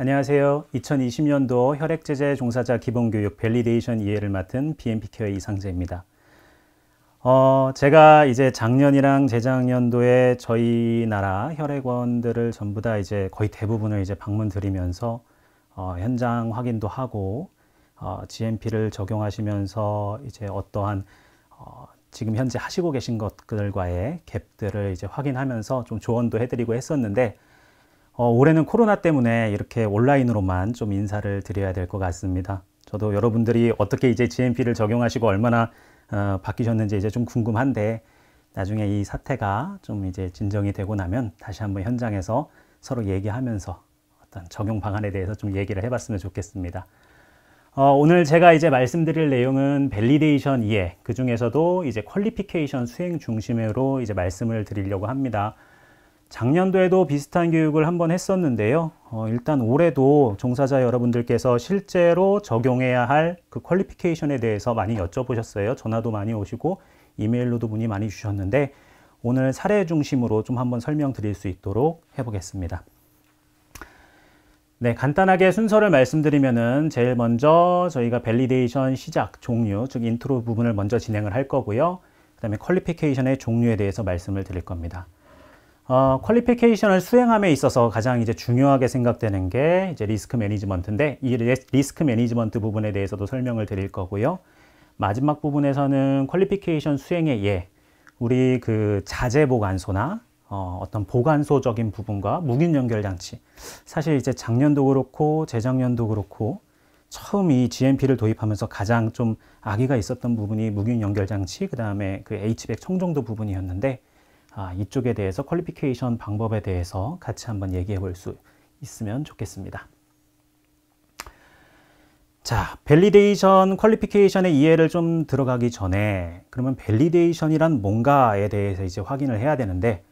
안녕하세요. 2020년도 혈액제재 종사자 기본교육 밸리데이션 이해를 맡은 BMP케어의 이상재입니다. 어, 제가 이제 작년이랑 재작년도에 저희 나라 혈액원들을 전부 다 이제 거의 대부분을 이제 방문 드리면서 어, 현장 확인도 하고 어, GMP를 적용하시면서 이제 어떠한 어, 지금 현재 하시고 계신 것들과의 갭들을 이제 확인하면서 좀 조언도 해드리고 했었는데 어, 올해는 코로나 때문에 이렇게 온라인으로만 좀 인사를 드려야 될 것 같습니다. 저도 여러분들이 어떻게 이제 GMP를 적용하시고 얼마나 어, 바뀌셨는지 이제 좀 궁금한데 나중에 이 사태가 좀 이제 진정이 되고 나면 다시 한번 현장에서 서로 얘기하면서 어떤 적용 방안에 대해서 좀 얘기를 해봤으면 좋겠습니다. 어, 오늘 제가 이제 말씀드릴 내용은 밸리데이션 이해 그 중에서도 이제 퀄리피케이션 수행 중심으로 이제 말씀을 드리려고 합니다. 작년도에도 비슷한 교육을 한번 했었는데요. 어, 일단 올해도 종사자 여러분들께서 실제로 적용해야 할 그 퀄리피케이션에 대해서 많이 여쭤보셨어요. 전화도 많이 오시고 이메일로도 문의 많이 주셨는데 오늘 사례 중심으로 좀 한번 설명드릴 수 있도록 해보겠습니다. 네, 간단하게 순서를 말씀드리면은 제일 먼저 저희가 밸리데이션 시작, 종류, 즉 인트로 부분을 먼저 진행을 할 거고요. 그 다음에 퀄리피케이션의 종류에 대해서 말씀을 드릴 겁니다. 어, 퀄리피케이션을 수행함에 있어서 가장 이제 중요하게 생각되는 게 이제 리스크 매니지먼트인데 이 리스크 매니지먼트 부분에 대해서도 설명을 드릴 거고요. 마지막 부분에서는 퀄리피케이션 수행의 예, 우리 그 자재 보관소나 어, 어떤 보관소적인 부분과 무균 연결 장치. 사실 이제 작년도 그렇고 재작년도 그렇고 처음 이 GMP를 도입하면서 가장 좀 악의가 있었던 부분이 무균 연결 장치, 그다음에 그 H100 청정도 부분이었는데 아, 이쪽에 대해서 퀄리피케이션 방법에 대해서 같이 한번 얘기해 볼 수 있으면 좋겠습니다. 자, 밸리데이션, 퀄리피케이션의 이해를 좀 들어가기 전에 그러면 밸리데이션이란 뭔가에 대해서 이제 확인을 해야 되는데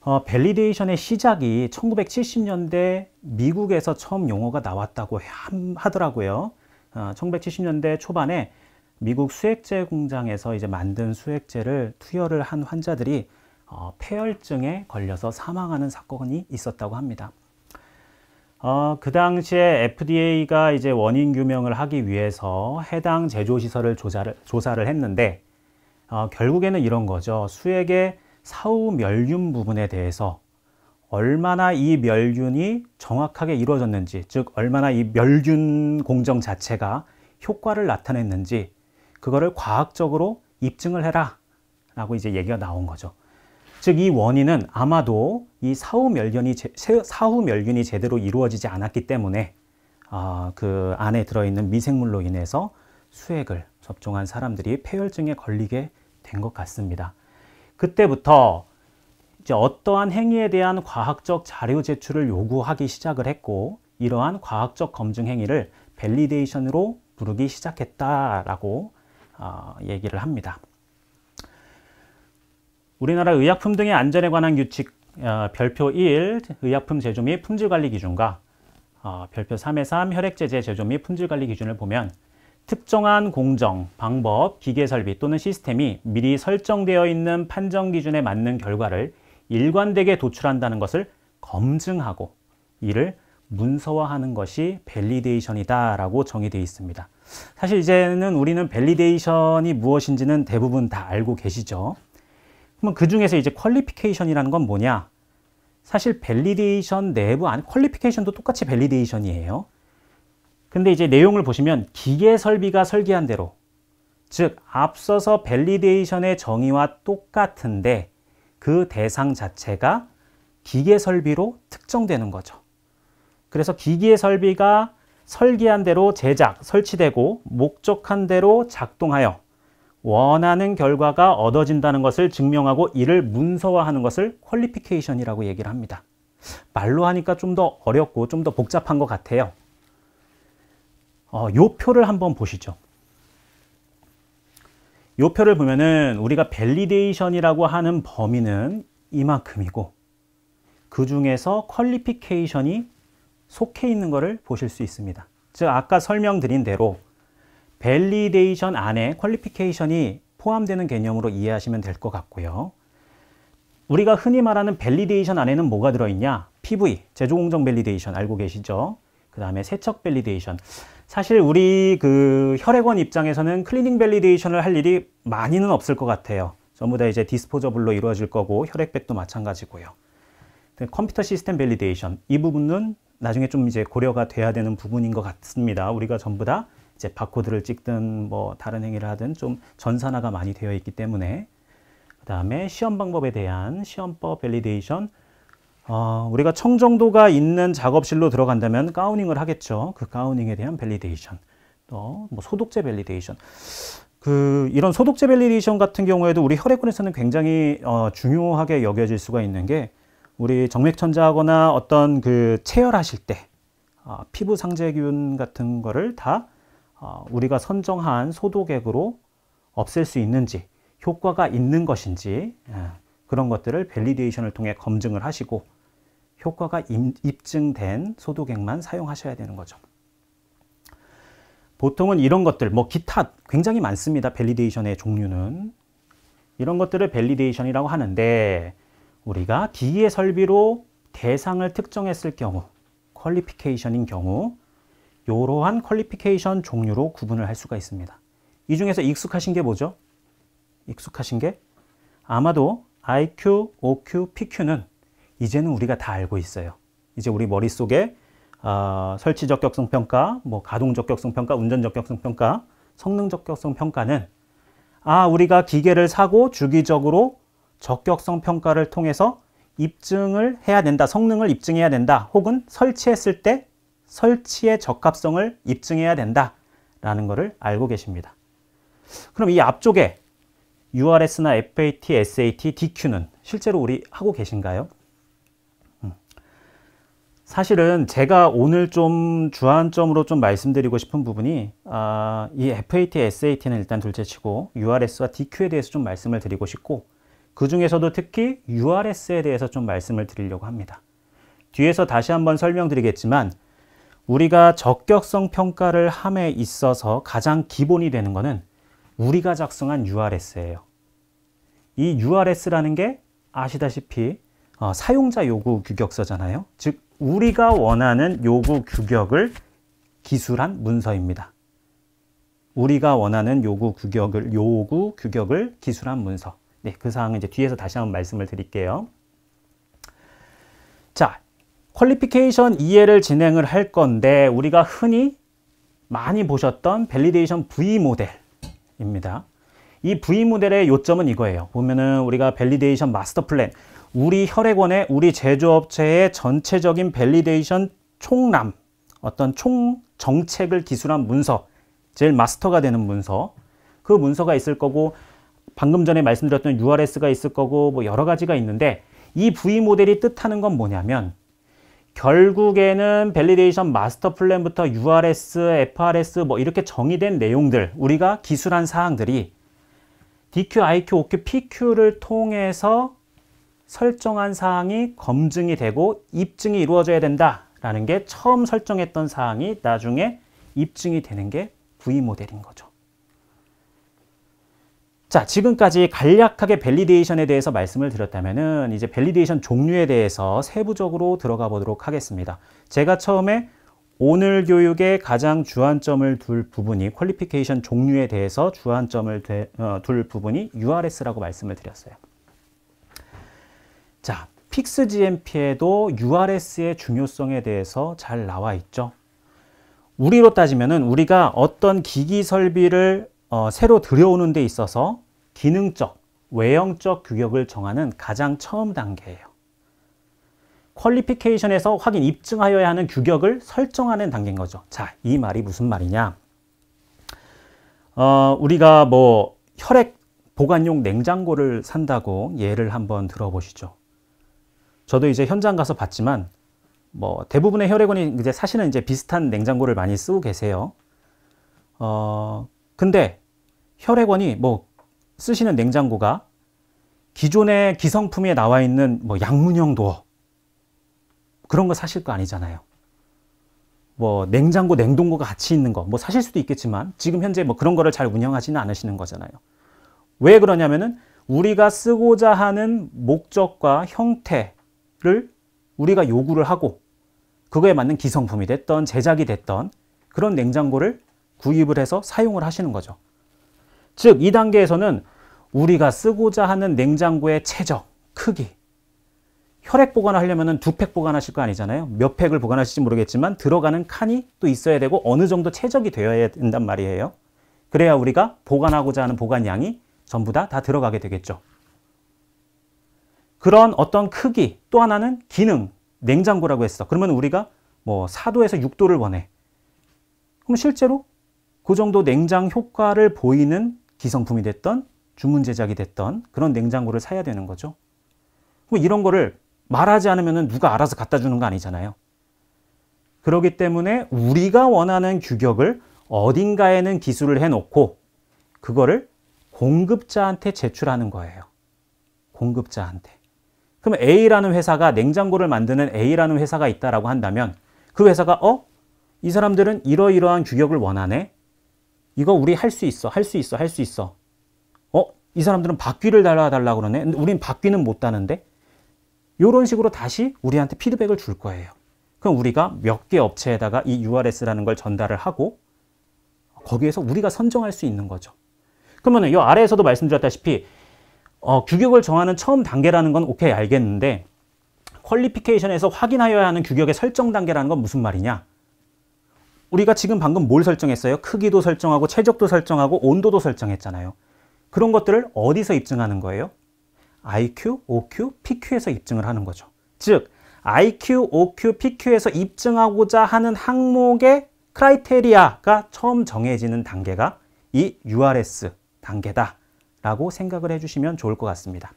어, 밸리데이션의 시작이 1970년대 미국에서 처음 용어가 나왔다고 하더라고요. 어, 1970년대 초반에 미국 수액제 공장에서 이제 만든 수액제를 투여를 한 환자들이 어, 폐혈증에 걸려서 사망하는 사건이 있었다고 합니다. 어, 그 당시에 FDA가 이제 원인 규명을 하기 위해서 해당 제조시설을 조사를, 조사를 했는데, 어, 결국에는 이런 거죠. 수액의 사후 멸균 부분에 대해서 얼마나 이 멸균이 정확하게 이루어졌는지, 즉, 얼마나 이 멸균 공정 자체가 효과를 나타냈는지, 그거를 과학적으로 입증을 해라. 라고 이제 얘기가 나온 거죠. 즉이 원인은 아마도 이 사후 멸균이 사후 멸균이 제대로 이루어지지 않았기 때문에 어, 그 안에 들어있는 미생물로 인해서 수액을 접종한 사람들이 폐혈증에 걸리게 된 것 같습니다. 그때부터 이제 어떠한 행위에 대한 과학적 자료 제출을 요구하기 시작을 했고 이러한 과학적 검증 행위를 밸리데이션으로 부르기 시작했다라고 어, 얘기를 합니다. 우리나라 의약품 등의 안전에 관한 규칙 어, 별표 1 의약품 제조 및 품질관리 기준과 어, 별표 3의 3 혈액제제 제조 및 품질관리 기준을 보면 특정한 공정, 방법, 기계설비 또는 시스템이 미리 설정되어 있는 판정 기준에 맞는 결과를 일관되게 도출한다는 것을 검증하고 이를 문서화하는 것이 밸리데이션이다 라고 정의되어 있습니다. 사실 이제는 우리는 밸리데이션이 무엇인지는 대부분 다 알고 계시죠. 그러그 중에서 이제 퀄리피케이션이라는 건 뭐냐? 사실 밸리데이션 내부 안 퀄리피케이션도 똑같이 밸리데이션이에요. 근데 이제 내용을 보시면 기계 설비가 설계한 대로 즉 앞서서 밸리데이션의 정의와 똑같은데 그 대상 자체가 기계 설비로 특정되는 거죠. 그래서 기계 설비가 설계한 대로 제작, 설치되고 목적한 대로 작동하여 원하는 결과가 얻어진다는 것을 증명하고 이를 문서화하는 것을 퀄리피케이션이라고 얘기를 합니다. 말로 하니까 좀 더 어렵고 좀 더 복잡한 것 같아요. 어, 요 표를 한번 보시죠. 요 표를 보면은 우리가 밸리데이션이라고 하는 범위는 이만큼이고 그 중에서 퀄리피케이션이 속해 있는 것을 보실 수 있습니다. 즉 아까 설명드린 대로 밸리데이션 안에 퀄리피케이션이 포함되는 개념으로 이해하시면 될 것 같고요. 우리가 흔히 말하는 밸리데이션 안에는 뭐가 들어있냐? PV, 제조공정 밸리데이션 알고 계시죠? 그 다음에 세척 밸리데이션. 사실 우리 그 혈액원 입장에서는 클리닝 밸리데이션을 할 일이 많이는 없을 것 같아요. 전부 다 이제 디스포저블로 이루어질 거고 혈액백도 마찬가지고요. 컴퓨터 시스템 밸리데이션 이 부분은 나중에 좀 이제 고려가 돼야 되는 부분인 것 같습니다. 우리가 전부 다 이제 바코드를 찍든 뭐 다른 행위를 하든 좀 전산화가 많이 되어 있기 때문에 그 다음에 시험 방법에 대한 시험법 밸리데이션 어, 우리가 청정도가 있는 작업실로 들어간다면 가우닝을 하겠죠. 그 가우닝에 대한 밸리데이션 또 뭐 소독제 밸리데이션 그 이런 소독제 밸리데이션 같은 경우에도 우리 혈액군에서는 굉장히 어, 중요하게 여겨질 수가 있는 게 우리 정맥천자하거나 어떤 그 체열하실 때 어, 피부 상재균 같은 거를 다 어, 우리가 선정한 소독액으로 없앨 수 있는지 효과가 있는 것인지 예, 그런 것들을 밸리데이션을 통해 검증을 하시고 효과가 입증된 소독액만 사용하셔야 되는 거죠. 보통은 이런 것들, 뭐 기타 굉장히 많습니다. 밸리데이션의 종류는. 이런 것들을 밸리데이션이라고 하는데 우리가 기의 설비로 대상을 특정했을 경우, 퀄리피케이션인 경우 이러한 퀄리피케이션 종류로 구분을 할 수가 있습니다. 이 중에서 익숙하신 게 뭐죠? 익숙하신 게 아마도 IQ, OQ, PQ는 이제는 우리가 다 알고 있어요. 이제 우리 머릿속에 어, 설치 적격성 평가, 뭐 가동 적격성 평가, 운전 적격성 평가, 성능 적격성 평가는 아, 우리가 기계를 사고 주기적으로 적격성 평가를 통해서 입증을 해야 된다, 성능을 입증해야 된다, 혹은 설치했을 때 설치의 적합성을 입증해야 된다라는 것을 알고 계십니다. 그럼 이 앞쪽에 URS나 FAT, SAT, DQ는 실제로 우리 하고 계신가요? 음. 사실은 제가 오늘 좀 주안점으로 좀 말씀드리고 싶은 부분이 아, 이 FAT, SAT는 일단 둘째치고 URS와 DQ에 대해서 좀 말씀을 드리고 싶고 그 중에서도 특히 URS에 대해서 좀 말씀을 드리려고 합니다. 뒤에서 다시 한번 설명드리겠지만 우리가 적격성 평가를 함에 있어서 가장 기본이 되는 것은 우리가 작성한 URS예요. 이 URS라는 게 아시다시피 어, 사용자 요구 규격서잖아요. 즉 우리가 원하는 요구 규격을 기술한 문서입니다. 우리가 원하는 요구 규격을 요구 규격을 기술한 문서. 네, 그 사항은 이제 뒤에서 다시 한번 말씀을 드릴게요. 자, 퀄리피케이션 이해를 진행을 할 건데 우리가 흔히 많이 보셨던 밸리데이션 V 모델입니다. 이 V 모델의 요점은 이거예요. 보면은 우리가 밸리데이션 마스터 플랜, 우리 혈액원의 우리 제조업체의 전체적인 밸리데이션 총람, 어떤 총 정책을 기술한 문서, 제일 마스터가 되는 문서, 그 문서가 있을 거고 방금 전에 말씀드렸던 URS가 있을 거고 뭐 여러 가지가 있는데 이 V 모델이 뜻하는 건 뭐냐면 결국에는 밸리데이션 마스터 플랜부터 URS, FRS 뭐 이렇게 정의된 내용들 우리가 기술한 사항들이 DQ, IQ, OQ, PQ를 통해서 설정한 사항이 검증이 되고 입증이 이루어져야 된다라는 게 처음 설정했던 사항이 나중에 입증이 되는 게 V 모델인 거죠. 자, 지금까지 간략하게 밸리데이션에 대해서 말씀을 드렸다면은 이제 밸리데이션 종류에 대해서 세부적으로 들어가 보도록 하겠습니다. 제가 처음에 오늘 교육에 가장 주안점을 둘 부분이 퀄리피케이션 종류에 대해서 주안점을 되, 어, 둘 부분이 URS라고 말씀을 드렸어요. 자, 픽스 GMP에도 URS의 중요성에 대해서 잘 나와 있죠. 우리로 따지면은 우리가 어떤 기기 설비를 어, 새로 들여오는 데 있어서 기능적, 외형적 규격을 정하는 가장 처음 단계예요. 퀄리피케이션에서 확인 입증하여야 하는 규격을 설정하는 단계인 거죠. 자, 이 말이 무슨 말이냐? 어, 우리가 뭐 혈액 보관용 냉장고를 산다고 예를 한번 들어보시죠. 저도 이제 현장 가서 봤지만 뭐 대부분의 혈액원이 이제 사실은 이제 비슷한 냉장고를 많이 쓰고 계세요. 어, 근데 혈액원이 뭐 쓰시는 냉장고가 기존의 기성품에 나와 있는 뭐 양문형 도 그런 거 사실 거 아니잖아요. 뭐 냉장고, 냉동고가 같이 있는 거 뭐 사실 수도 있겠지만 지금 현재 뭐 그런 거를 잘 운영하지는 않으시는 거잖아요. 왜 그러냐면은 우리가 쓰고자 하는 목적과 형태를 우리가 요구를 하고 그거에 맞는 기성품이 됐던 제작이 됐던 그런 냉장고를 구입을 해서 사용을 하시는 거죠. 즉, 이 단계에서는 우리가 쓰고자 하는 냉장고의 최적, 크기, 혈액 보관을 하려면 두 팩 보관하실 거 아니잖아요. 몇 팩을 보관하실지 모르겠지만 들어가는 칸이 또 있어야 되고 어느 정도 최적이 되어야 된단 말이에요. 그래야 우리가 보관하고자 하는 보관량이 전부 다, 다 들어가게 되겠죠. 그런 어떤 크기, 또 하나는 기능, 냉장고라고 했어. 그러면 우리가 뭐 4도에서 6도를 원해. 그럼 실제로 그 정도 냉장 효과를 보이는 기성품이 됐던 주문 제작이 됐던 그런 냉장고를 사야 되는 거죠. 뭐 이런 거를 말하지 않으면 누가 알아서 갖다 주는 거 아니잖아요. 그러기 때문에 우리가 원하는 규격을 어딘가에는 기술을 해놓고 그거를 공급자한테 제출하는 거예요. 공급자한테. 그럼 A라는 회사가 냉장고를 만드는 A라는 회사가 있다라고 한다면 그 회사가 어? 이 사람들은 이러이러한 규격을 원하네. 이거 우리 할 수 있어. 할 수 있어. 할 수 있어. 어? 이 사람들은 바퀴를 달라달라 그러네. 우린 바퀴는 못 다는데. 이런 식으로 다시 우리한테 피드백을 줄 거예요. 그럼 우리가 몇 개 업체에다가 이 URS라는 걸 전달을 하고 거기에서 우리가 선정할 수 있는 거죠. 그러면 이 아래에서도 말씀드렸다시피 어, 규격을 정하는 처음 단계라는 건 오케이 알겠는데 퀄리피케이션에서 확인하여야 하는 규격의 설정 단계라는 건 무슨 말이냐? 우리가 지금 방금 뭘 설정했어요? 크기도 설정하고 최적도 설정하고 온도도 설정했잖아요. 그런 것들을 어디서 입증하는 거예요? IQ, OQ, PQ에서 입증을 하는 거죠. 즉, IQ, OQ, PQ에서 입증하고자 하는 항목의 크라이테리아가 처음 정해지는 단계가 이 URS 단계다 라고 생각을 해주시면 좋을 것 같습니다.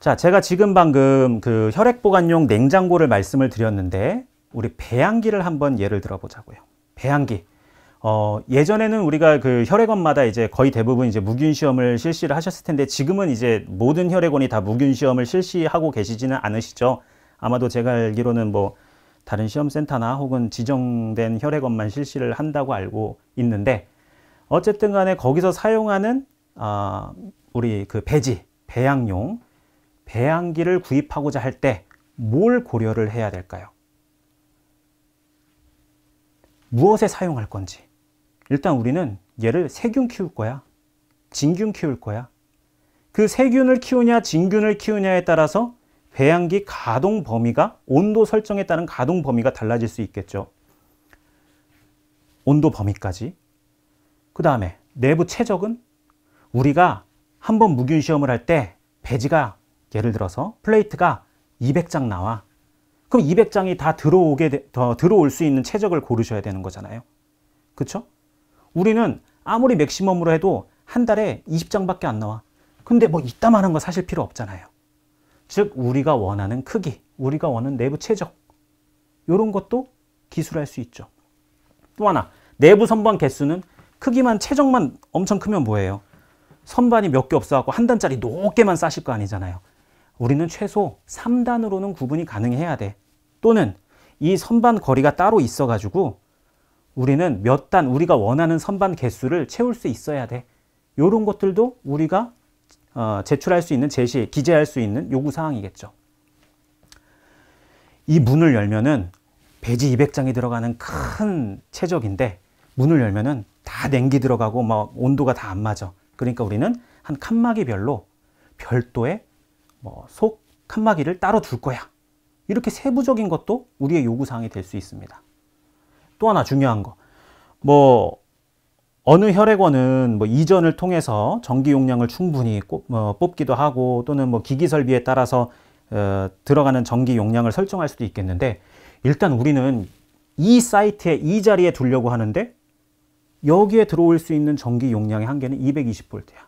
자, 제가 지금 방금 그 혈액보관용 냉장고를 말씀을 드렸는데 우리 배양기를 한번 예를 들어보자고요. 배양기. 어, 예전에는 우리가 그 혈액원마다 이제 거의 대부분 이제 무균 시험을 실시를 하셨을 텐데 지금은 이제 모든 혈액원이 다 무균 시험을 실시하고 계시지는 않으시죠. 아마도 제가 알기로는 뭐 다른 시험센터나 혹은 지정된 혈액원만 실시를 한다고 알고 있는데 어쨌든 간에 거기서 사용하는 아, 어, 우리 그 배지, 배양용 배양기를 구입하고자 할 때 뭘 고려를 해야 될까요? 무엇에 사용할 건지 일단 우리는 얘를 세균 키울 거야 진균 키울 거야 그 세균을 키우냐 진균을 키우냐에 따라서 배양기 가동 범위가 온도 설정에 따른 가동 범위가 달라질 수 있겠죠 온도 범위까지 그 다음에 내부 최적은 우리가 한번 무균 시험을 할 때 배지가 예를 들어서 플레이트가 200장 나와 그럼 200장이 다 들어오게 더 들어올 수 있는 최적을 고르셔야 되는 거잖아요. 그렇죠? 우리는 아무리 맥시멈으로 해도 한 달에 20장밖에 안 나와. 근데 뭐 이따만한 거 사실 필요 없잖아요. 즉 우리가 원하는 크기, 우리가 원하는 내부 최적 이런 것도 기술할 수 있죠. 또 하나, 내부 선반 개수는 크기만 최적만 엄청 크면 뭐예요? 선반이 몇 개 없어갖고 한 단짜리 높게만 싸실 거 아니잖아요. 우리는 최소 3단으로는 구분이 가능해야 돼. 또는 이 선반 거리가 따로 있어가지고 우리는 몇 단 우리가 원하는 선반 개수를 채울 수 있어야 돼. 이런 것들도 우리가 어, 제출할 수 있는 제시, 기재할 수 있는 요구사항이겠죠. 이 문을 열면은 배지 200장이 들어가는 큰체적인데 문을 열면은 다 냉기 들어가고 막 온도가 다 안 맞아. 그러니까 우리는 한 칸막이별로 별도의 뭐속 칸막이를 따로 둘 거야. 이렇게 세부적인 것도 우리의 요구사항이 될 수 있습니다. 또 하나 중요한 거. 뭐 어느 혈액원은 뭐 이전을 통해서 전기 용량을 충분히 뭐 뽑기도 하고 또는 뭐 기기 설비에 따라서 어, 들어가는 전기 용량을 설정할 수도 있겠는데 일단 우리는 이 사이트에 이 자리에 두려고 하는데 여기에 들어올 수 있는 전기 용량의 한계는 220V야.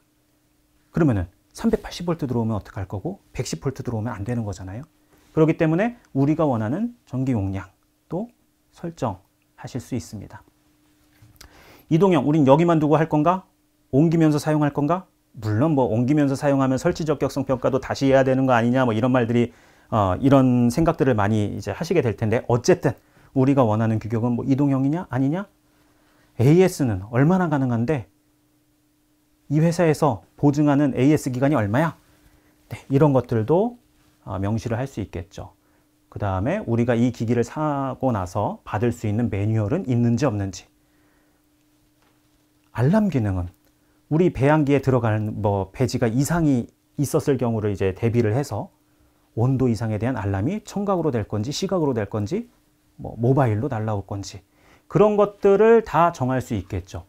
그러면은 380V 들어오면 어떡할 거고 110V 들어오면 안 되는 거잖아요. 그렇기 때문에 우리가 원하는 전기 용량도 설정하실 수 있습니다. 이동형, 우린 여기만 두고 할 건가? 옮기면서 사용할 건가? 물론 뭐 옮기면서 사용하면 설치 적격성 평가도 다시 해야 되는 거 아니냐 뭐 이런 말들이 어, 이런 생각들을 많이 이제 하시게 될 텐데 어쨌든 우리가 원하는 규격은 뭐 이동형이냐 아니냐 AS는 얼마나 가능한데 이 회사에서 보증하는 AS 기간이 얼마야? 네, 이런 것들도 어, 명시를 할 수 있겠죠. 그 다음에 우리가 이 기기를 사고 나서 받을 수 있는 매뉴얼은 있는지 없는지. 알람 기능은 우리 배양기에 들어가는 뭐 배지가 이상이 있었을 경우를 이제 대비를 해서 온도 이상에 대한 알람이 청각으로 될 건지 시각으로 될 건지 뭐 모바일로 날라올 건지 그런 것들을 다 정할 수 있겠죠.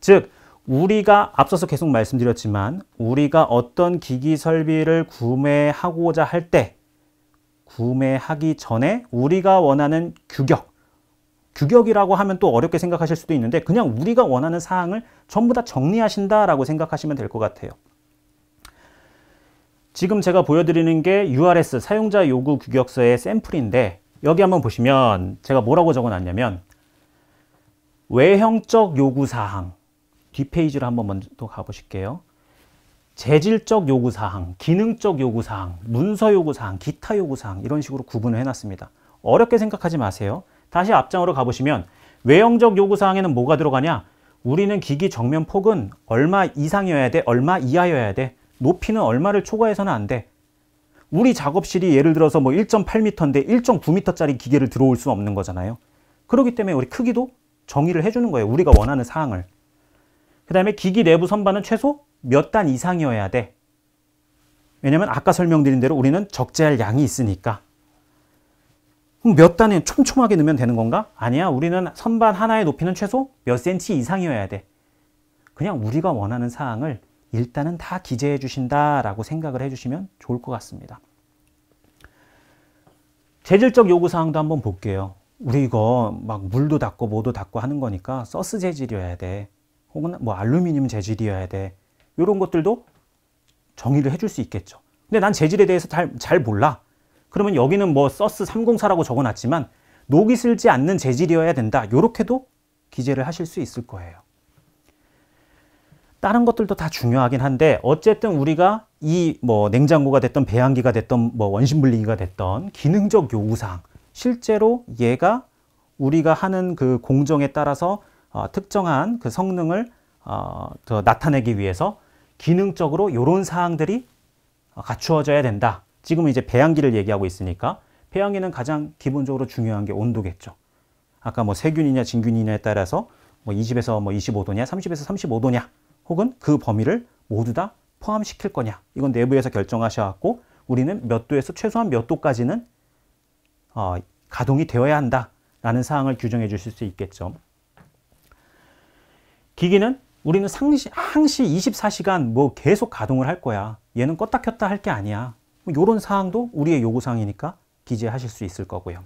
즉 우리가 앞서서 계속 말씀드렸지만 우리가 어떤 기기 설비를 구매하고자 할 때 구매하기 전에 우리가 원하는 규격 규격이라고 하면 또 어렵게 생각하실 수도 있는데 그냥 우리가 원하는 사항을 전부 다 정리하신다라고 생각하시면 될 것 같아요. 지금 제가 보여드리는 게 URS 사용자 요구 규격서의 샘플인데 여기 한번 보시면 제가 뭐라고 적어놨냐면 외형적 요구사항 뒷페이지로 한번 먼저 가보실게요. 재질적 요구사항, 기능적 요구사항, 문서 요구사항, 기타 요구사항 이런 식으로 구분을 해놨습니다. 어렵게 생각하지 마세요. 다시 앞장으로 가보시면 외형적 요구사항에는 뭐가 들어가냐? 우리는 기기 정면 폭은 얼마 이상이어야 돼, 얼마 이하여야 돼, 높이는 얼마를 초과해서는 안 돼. 우리 작업실이 예를 들어서 뭐 1.8m인데 1.9m짜리 기계를 들어올 수 없는 거잖아요. 그렇기 때문에 우리 크기도 정의를 해주는 거예요. 우리가 원하는 사항을. 그 다음에 기기 내부 선반은 최소 몇 단 이상이어야 돼. 왜냐면 아까 설명드린 대로 우리는 적재할 양이 있으니까. 그럼 몇 단에 촘촘하게 넣으면 되는 건가? 아니야. 우리는 선반 하나의 높이는 최소 몇 센치 이상이어야 돼. 그냥 우리가 원하는 사항을 일단은 다 기재해 주신다라고 생각을 해 주시면 좋을 것 같습니다. 재질적 요구 사항도 한번 볼게요. 우리 이거 막 물도 닦고 뭐도 닦고 하는 거니까 서스 재질이어야 돼. 혹은 뭐 알루미늄 재질이어야 돼. 이런 것들도 정의를 해줄 수 있겠죠. 근데 난 재질에 대해서 잘, 잘 몰라. 그러면 여기는 뭐 서스 304라고 적어놨지만 녹이 슬지 않는 재질이어야 된다. 이렇게도 기재를 하실 수 있을 거예요. 다른 것들도 다 중요하긴 한데 어쨌든 우리가 이 뭐 냉장고가 됐던 배양기가 됐던 뭐 원심 분리기가 됐던 기능적 요구사항 실제로 얘가 우리가 하는 그 공정에 따라서 어, 특정한 그 성능을 어, 더 나타내기 위해서 기능적으로 이런 사항들이 어, 갖추어져야 된다. 지금은 이제 배양기를 얘기하고 있으니까 배양기는 가장 기본적으로 중요한 게 온도겠죠. 아까 뭐 세균이냐 진균이냐에 따라서 뭐 이집에서뭐 25도냐, 30에서 35도냐, 혹은 그 범위를 모두 다 포함시킬 거냐. 이건 내부에서 결정하셔갖고 우리는 몇 도에서 최소한 몇 도까지는 어, 가동이 되어야 한다라는 사항을 규정해 주실 수 있겠죠. 기기는 우리는 상시, 항시 24시간 뭐 계속 가동을 할 거야. 얘는 껐다 켰다 할 게 아니야. 이런 뭐 사항도 우리의 요구사항이니까 기재하실 수 있을 거고요.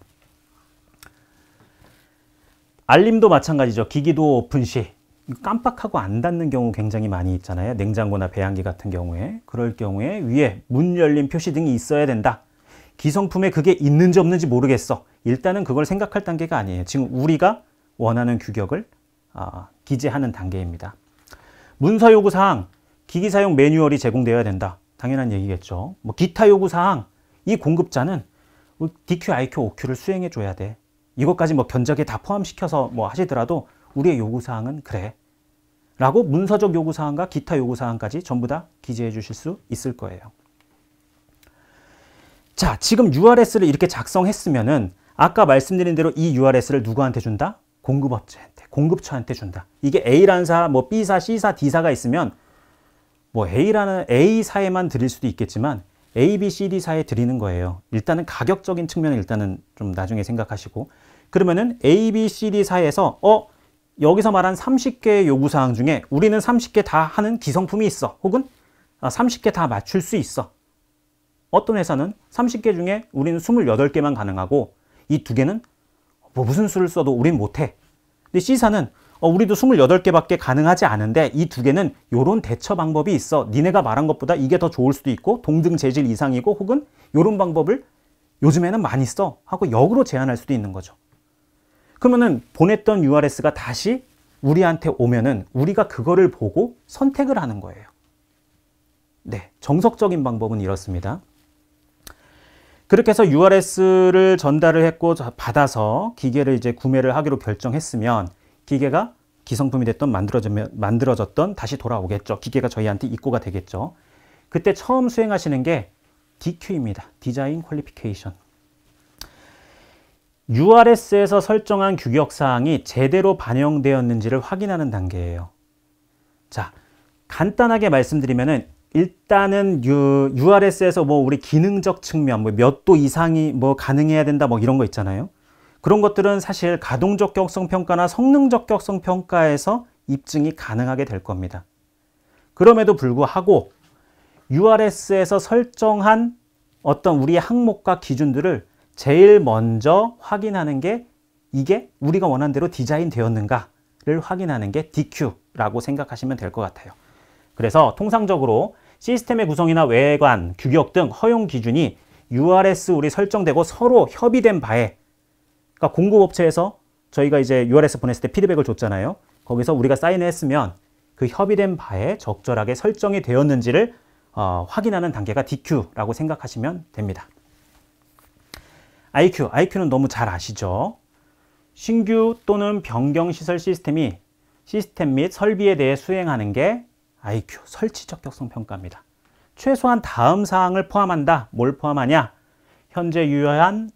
알림도 마찬가지죠. 기기도 오픈시. 깜빡하고 안 닫는 경우 굉장히 많이 있잖아요. 냉장고나 배양기 같은 경우에. 그럴 경우에 위에 문 열림 표시 등이 있어야 된다. 기성품에 그게 있는지 없는지 모르겠어. 일단은 그걸 생각할 단계가 아니에요. 지금 우리가 원하는 규격을 아, 기재하는 단계입니다. 문서 요구사항, 기기 사용 매뉴얼이 제공되어야 된다. 당연한 얘기겠죠. 뭐 기타 요구사항, 이 공급자는 DQ, IQ, OQ를 수행해 줘야 돼. 이것까지 뭐 견적에 다 포함시켜서 뭐 하시더라도 우리의 요구사항은 그래. 라고 문서적 요구사항과 기타 요구사항까지 전부 다 기재해 주실 수 있을 거예요. 자, 지금 URS를 이렇게 작성했으면은 아까 말씀드린 대로 이 URS를 누구한테 준다? 공급업체 공급처한테 준다. 이게 A라는 사, 뭐 B사, C사, D사가 있으면 뭐 A라는 A사에만 드릴 수도 있겠지만 A, B, C, D사에 드리는 거예요. 일단은 가격적인 측면을 일단은 좀 나중에 생각하시고 그러면은 A, B, C, D사에서 어 여기서 말한 30개의 요구사항 중에 우리는 30개 다 하는 기성품이 있어 혹은 30개 아, 다 맞출 수 있어 어떤 회사는 30개 중에 우리는 28개만 가능하고 이 두 개는 뭐 무슨 수를 써도 우린 못해 근데 C사는 어, 우리도 28개밖에 가능하지 않은데 이 두 개는 요런 대처 방법이 있어. 니네가 말한 것보다 이게 더 좋을 수도 있고 동등 재질 이상이고 혹은 요런 방법을 요즘에는 많이 써 하고 역으로 제안할 수도 있는 거죠. 그러면은 보냈던 URS가 다시 우리한테 오면은 우리가 그거를 보고 선택을 하는 거예요. 네, 정석적인 방법은 이렇습니다. 그렇게 해서 URS를 전달을 했고 받아서 기계를 이제 구매를 하기로 결정했으면 기계가 기성품이 됐던 만들어졌면, 만들어졌던 다시 돌아오겠죠. 기계가 저희한테 입고가 되겠죠. 그때 처음 수행하시는 게 DQ입니다. 디자인 퀄리피케이션. URS에서 설정한 규격사항이 제대로 반영되었는지를 확인하는 단계예요. 자, 간단하게 말씀드리면 일단은 유, URS에서 뭐 우리 기능적 측면 뭐몇도 이상이 뭐 가능해야 된다 뭐 이런 거 있잖아요. 그런 것들은 사실 가동적 격성 평가나 성능적 격성 평가에서 입증이 가능하게 될 겁니다. 그럼에도 불구하고 URS에서 설정한 어떤 우리의 항목과 기준들을 제일 먼저 확인하는 게 이게 우리가 원한 대로 디자인 되었는가를 확인하는 게 DQ라고 생각하시면 될 것 같아요. 그래서 통상적으로 시스템의 구성이나 외관, 규격 등 허용 기준이 URS 우리 설정되고 서로 협의된 바에 그러니까 공급업체에서 저희가 이제 URS 보냈을 때 피드백을 줬잖아요. 거기서 우리가 사인을 했으면 그 협의된 바에 적절하게 설정이 되었는지를 어, 확인하는 단계가 DQ라고 생각하시면 됩니다. IQ, IQ는 너무 잘 아시죠? 신규 또는 변경 시설 시스템이 시스템 및 설비에 대해 수행하는 게 IQ 설치적 격성 평가입니다. 최소한 다음 사항을 포함한다. 뭘 포함하냐? 현재 유효한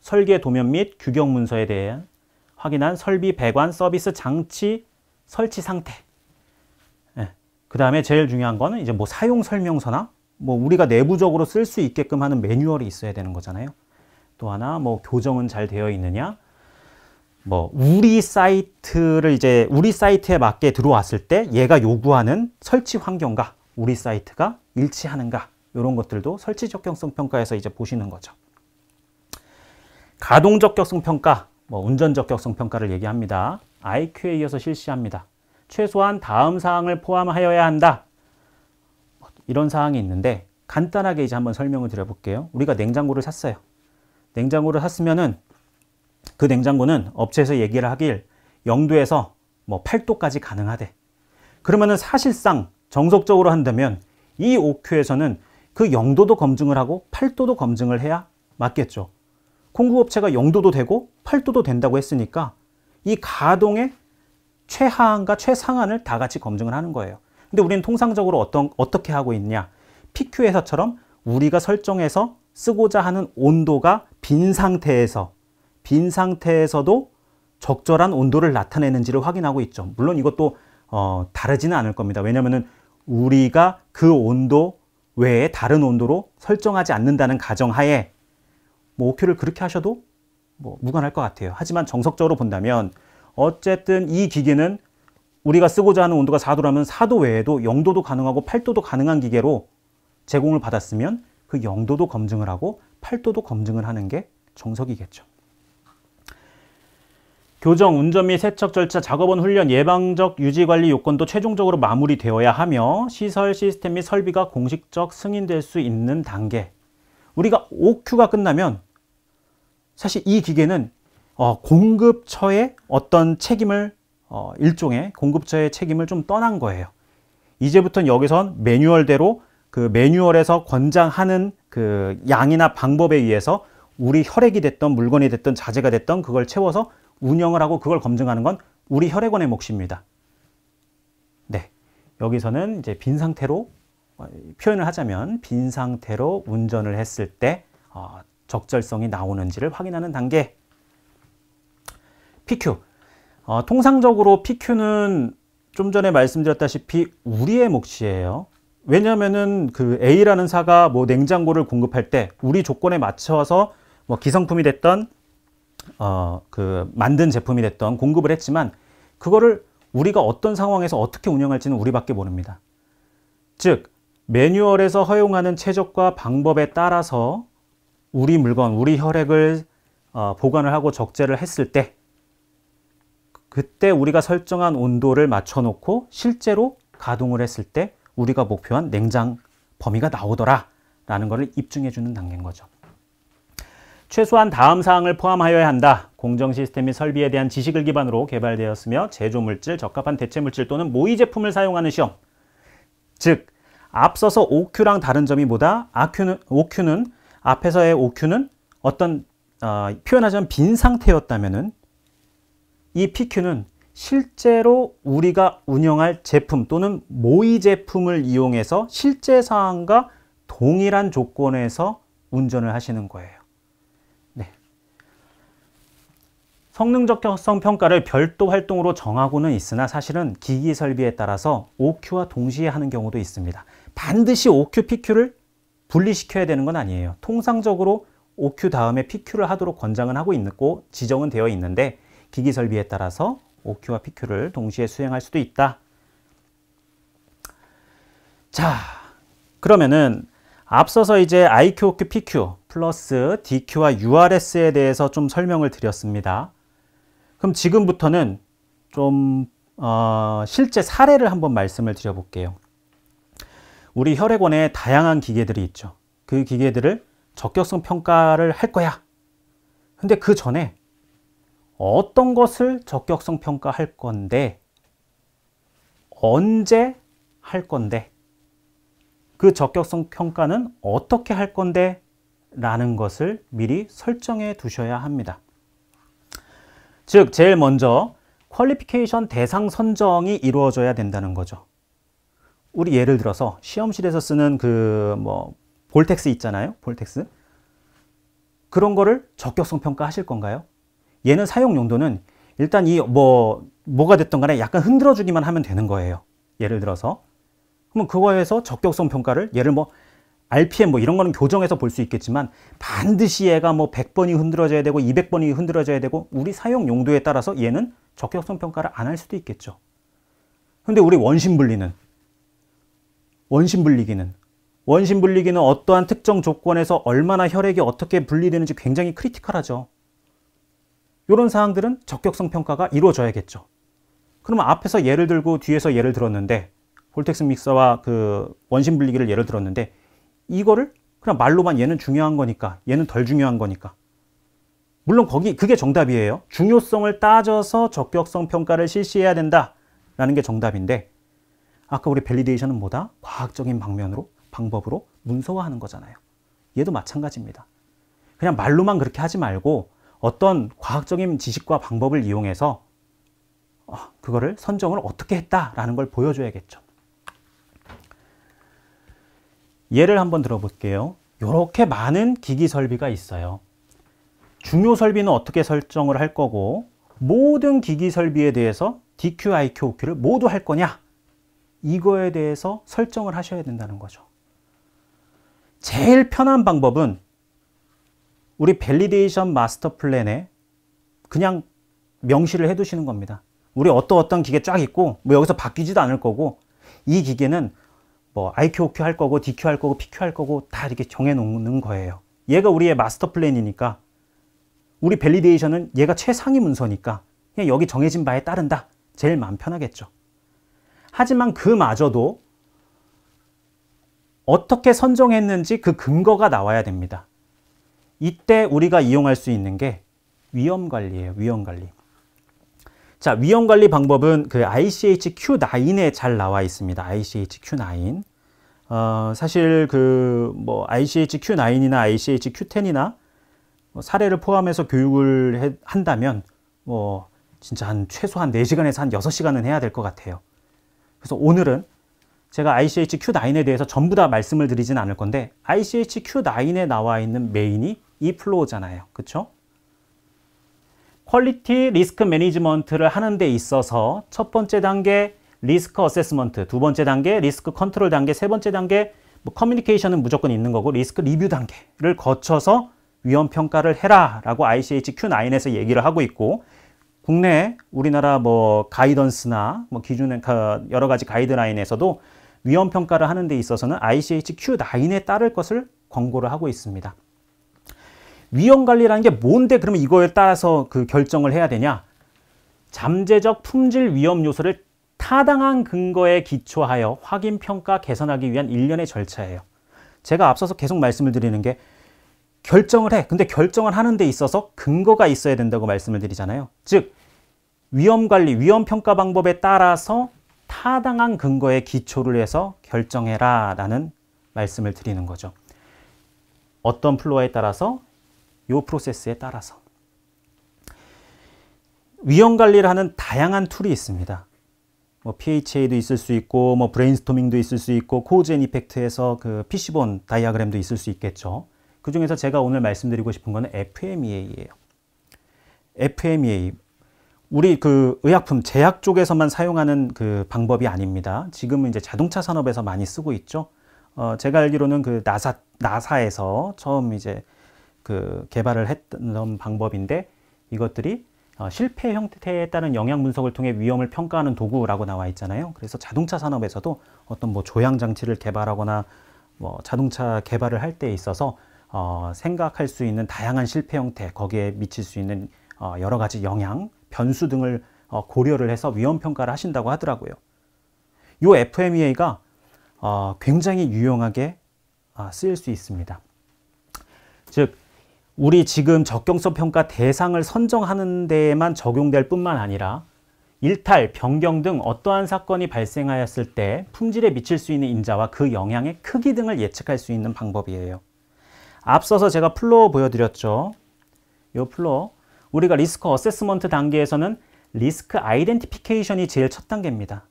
설계 도면 및 규격 문서에 대해 확인한 설비 배관 서비스 장치 설치 상태. 네. 예. 그 다음에 제일 중요한 거는 이제 뭐 사용 설명서나 뭐 우리가 내부적으로 쓸 수 있게끔 하는 매뉴얼이 있어야 되는 거잖아요. 또 하나 뭐 교정은 잘 되어 있느냐, 뭐 우리 사이트를 이제 우리 사이트에 맞게 들어왔을 때 얘가 요구하는 설치 환경과 우리 사이트가 일치하는가 이런 것들도 설치 적격성 평가에서 이제 보시는 거죠. 가동 적격성 평가, 뭐 운전 적격성 평가를 얘기합니다. IQ에 이어서 실시합니다. 최소한 다음 사항을 포함하여야 한다. 뭐 이런 사항이 있는데 간단하게 이제 한번 설명을 드려볼게요. 우리가 냉장고를 샀어요. 냉장고를 샀으면은 그 냉장고는 업체에서 얘기를 하길 영도에서 뭐 8도까지 가능하대. 그러면은 사실상 정석적으로 한다면 이 OQ에서는 그 영도도 검증을 하고 8도도 검증을 해야 맞겠죠. 공급업체가 영도도 되고 8도도 된다고 했으니까 이 가동의 최하한과 최상한을 다 같이 검증을 하는 거예요. 근데 우리는 통상적으로 어떤, 어떻게 하고 있냐. PQ에서처럼 우리가 설정해서 쓰고자 하는 온도가 빈 상태에서 빈 상태에서도 적절한 온도를 나타내는지를 확인하고 있죠. 물론 이것도 어, 다르지는 않을 겁니다. 왜냐하면 우리가 그 온도 외에 다른 온도로 설정하지 않는다는 가정하에 뭐 오큐를 그렇게 하셔도 뭐 무관할 것 같아요. 하지만 정석적으로 본다면 어쨌든 이 기계는 우리가 쓰고자 하는 온도가 4도라면 4도 외에도 0도도 가능하고 8도도 가능한 기계로 제공을 받았으면 그 0도도 검증을 하고 8도도 검증을 하는 게 정석이겠죠. 교정, 운전 및 세척 절차, 작업원 훈련, 예방적 유지관리 요건도 최종적으로 마무리되어야 하며 시설 시스템 및 설비가 공식적 승인될 수 있는 단계. 우리가 OQ가 끝나면 사실 이 기계는 어, 공급처의 어떤 책임을 어, 일종의 공급처의 책임을 좀 떠난 거예요. 이제부터는 여기선 매뉴얼대로 그 매뉴얼에서 권장하는 그 양이나 방법에 의해서 우리 혈액이 됐던 물건이 됐던 자재가 됐던 그걸 채워서 운영을 하고 그걸 검증하는 건 우리 혈액원의 몫입니다. 네. 여기서는 이제 빈 상태로 어, 표현을 하자면 빈 상태로 운전을 했을 때 어, 적절성이 나오는지를 확인하는 단계. PQ. 어, 통상적으로 PQ는 좀 전에 말씀드렸다시피 우리의 몫이에요. 왜냐면은 그 A라는 사가 뭐 냉장고를 공급할 때 우리 조건에 맞춰서 뭐 기성품이 됐던 어, 그 만든 제품이 됐던 공급을 했지만 그거를 우리가 어떤 상황에서 어떻게 운영할지는 우리밖에 모릅니다. 즉 매뉴얼에서 허용하는 최적과 방법에 따라서 우리 물건, 우리 혈액을 어, 보관을 하고 적재를 했을 때 그때 우리가 설정한 온도를 맞춰놓고 실제로 가동을 했을 때 우리가 목표한 냉장 범위가 나오더라 라는 것을 입증해 주는 단계인 거죠. 최소한 다음 사항을 포함하여야 한다. 공정 시스템 및 설비에 대한 지식을 기반으로 개발되었으며 제조물질, 적합한 대체물질 또는 모의 제품을 사용하는 시험. 즉, 앞서서 OQ랑 다른 점이 뭐다? AQ는, OQ는 앞에서의 OQ는 어떤 어, 표현하자면 빈 상태였다면은 이 PQ는 실제로 우리가 운영할 제품 또는 모의 제품을 이용해서 실제 사항과 동일한 조건에서 운전을 하시는 거예요. 성능적 격성 평가를 별도 활동으로 정하고는 있으나 사실은 기기 설비에 따라서 OQ와 동시에 하는 경우도 있습니다. 반드시 OQ, PQ를 분리시켜야 되는 건 아니에요. 통상적으로 OQ 다음에 PQ를 하도록 권장은 하고 있고 지정은 되어 있는데 기기 설비에 따라서 OQ와 PQ를 동시에 수행할 수도 있다. 자, 그러면은 앞서서 이제 IQ, OQ, PQ 플러스 DQ와 URS에 대해서 좀 설명을 드렸습니다. 그럼 지금부터는 좀 어, 실제 사례를 한번 말씀을 드려볼게요. 우리 혈액원에 다양한 기계들이 있죠. 그 기계들을 적격성 평가를 할 거야. 근데 그 전에 어떤 것을 적격성 평가할 건데 언제 할 건데 그 적격성 평가는 어떻게 할 건데 라는 것을 미리 설정해 두셔야 합니다. 즉 제일 먼저 퀄리피케이션 대상 선정이 이루어져야 된다는 거죠. 우리 예를 들어서 시험실에서 쓰는 그 뭐 볼텍스 있잖아요. 볼텍스. 그런 거를 적격성 평가하실 건가요? 얘는 사용 용도는 일단 이 뭐 뭐가 됐던 간에 약간 흔들어 주기만 하면 되는 거예요. 예를 들어서 그러면 그거에서 적격성 평가를 얘를 뭐 RPM 뭐 이런 거는 교정해서 볼 수 있겠지만 반드시 얘가 뭐 100번이 흔들어져야 되고 200번이 흔들어져야 되고 우리 사용 용도에 따라서 얘는 적격성 평가를 안 할 수도 있겠죠. 근데 우리 원심 분리는 원심 분리기는 원심 분리기는 어떠한 특정 조건에서 얼마나 혈액이 어떻게 분리되는지 굉장히 크리티컬하죠. 이런 사항들은 적격성 평가가 이루어져야겠죠. 그러면 앞에서 예를 들고 뒤에서 예를 들었는데 볼텍스 믹서와 그 원심 분리기를 예를 들었는데 이거를 그냥 말로만 얘는 중요한 거니까 얘는 덜 중요한 거니까 물론 거기 그게 정답이에요. 중요성을 따져서 적격성 평가를 실시해야 된다라는 게 정답인데 아까 우리 밸리데이션은 뭐다? 과학적인 방면으로 방법으로 문서화하는 거잖아요. 얘도 마찬가지입니다. 그냥 말로만 그렇게 하지 말고 어떤 과학적인 지식과 방법을 이용해서 어, 그거를 선정을 어떻게 했다라는 걸 보여줘야겠죠. 예를 한번 들어볼게요. 이렇게 많은 기기 설비가 있어요. 중요 설비는 어떻게 설정을 할 거고 모든 기기 설비에 대해서 DQ, IQ, OQ를 모두 할 거냐 이거에 대해서 설정을 하셔야 된다는 거죠. 제일 편한 방법은 우리 밸리데이션 마스터 플랜에 그냥 명시를 해 두시는 겁니다. 우리 어떤 어떤 기계 쫙 있고 뭐 여기서 바뀌지도 않을 거고 이 기계는 뭐 IQ, OQ 할 거고 DQ 할 거고 PQ 할 거고 다 이렇게 정해놓는 거예요. 얘가 우리의 마스터 플랜이니까 우리 밸리데이션은 얘가 최상위 문서니까 그냥 여기 정해진 바에 따른다. 제일 마음 편하겠죠. 하지만 그마저도 어떻게 선정했는지 그 근거가 나와야 됩니다. 이때 우리가 이용할 수 있는 게 위험관리예요. 위험관리. 자, 위험 관리 방법은 그 ICHQ9에 잘 나와 있습니다. ICHQ9. 어, 사실 그 뭐 ICHQ9이나 ICHQ10이나 뭐 사례를 포함해서 교육을 해, 한다면 뭐 진짜 한 최소한 4시간에서 한 6시간은 해야 될 것 같아요. 그래서 오늘은 제가 ICHQ9에 대해서 전부 다 말씀을 드리진 않을 건데 ICHQ9에 나와 있는 메인이 이 플로우잖아요. 그렇죠? 퀄리티 리스크 매니지먼트를 하는 데 있어서 첫 번째 단계 리스크 어세스먼트, 두 번째 단계 리스크 컨트롤 단계, 세 번째 단계 뭐 커뮤니케이션은 무조건 있는 거고 리스크 리뷰 단계를 거쳐서 위험 평가를 해라 라고 ICH Q9에서 얘기를 하고 있고 국내 우리나라 뭐 가이던스나 뭐 기준 여러 가지 가이드라인에서도 위험 평가를 하는 데 있어서는 ICH Q9에 따를 것을 권고를 하고 있습니다. 위험 관리라는 게 뭔데 그러면 이거에 따라서 그 결정을 해야 되냐? 잠재적 품질 위험 요소를 타당한 근거에 기초하여 확인 평가 개선하기 위한 일련의 절차예요. 제가 앞서서 계속 말씀을 드리는 게 결정을 해. 근데 결정을 하는 데 있어서 근거가 있어야 된다고 말씀을 드리잖아요. 즉 위험 관리, 위험 평가 방법에 따라서 타당한 근거에 기초를 해서 결정해라 라는 말씀을 드리는 거죠. 어떤 플로어에 따라서 이 프로세스에 따라서 위험 관리를 하는 다양한 툴이 있습니다. 뭐 PHA도 있을 수 있고 뭐 브레인스토밍도 있을 수 있고 코즈 앤 이펙트에서 그 PC본 다이아그램도 있을 수 있겠죠. 그 중에서 제가 오늘 말씀드리고 싶은 건 FMEA예요. FMEA 우리 그 의약품 제약 쪽에서만 사용하는 그 방법이 아닙니다. 지금은 이제 자동차 산업에서 많이 쓰고 있죠. 어, 제가 알기로는 그 나사 나사에서 처음 이제 그 개발을 했던 방법인데 이것들이 어, 실패 형태에 따른 영향 분석을 통해 위험을 평가하는 도구라고 나와 있잖아요. 그래서 자동차 산업에서도 어떤 뭐 조향 장치를 개발하거나 뭐 자동차 개발을 할때에 있어서 어 생각할 수 있는 다양한 실패 형태, 거기에 미칠 수 있는 어 여러 가지 영향, 변수 등을 어 고려를 해서 위험 평가를 하신다고 하더라고요. 이 FMEA가 어, 굉장히 유용하게 아, 쓰일 수 있습니다. 즉 우리 지금 적격성 평가 대상을 선정하는 데에만 적용될 뿐만 아니라 일탈, 변경 등 어떠한 사건이 발생하였을 때 품질에 미칠 수 있는 인자와 그 영향의 크기 등을 예측할 수 있는 방법이에요. 앞서서 제가 플로어 보여드렸죠. 이 플로어. 우리가 리스크 어세스먼트 단계에서는 리스크 아이덴티피케이션이 제일 첫 단계입니다.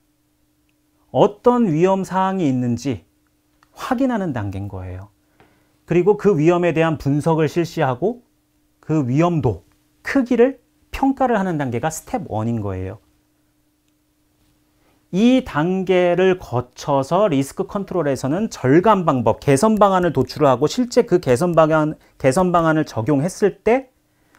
어떤 위험 사항이 있는지 확인하는 단계인 거예요. 그리고 그 위험에 대한 분석을 실시하고 그 위험도, 크기를 평가를 하는 단계가 스텝 1인 거예요. 이 단계를 거쳐서 리스크 컨트롤에서는 절감 방법, 개선 방안을 도출하고 실제 그 개선 방안, 개선 방안을 적용했을 때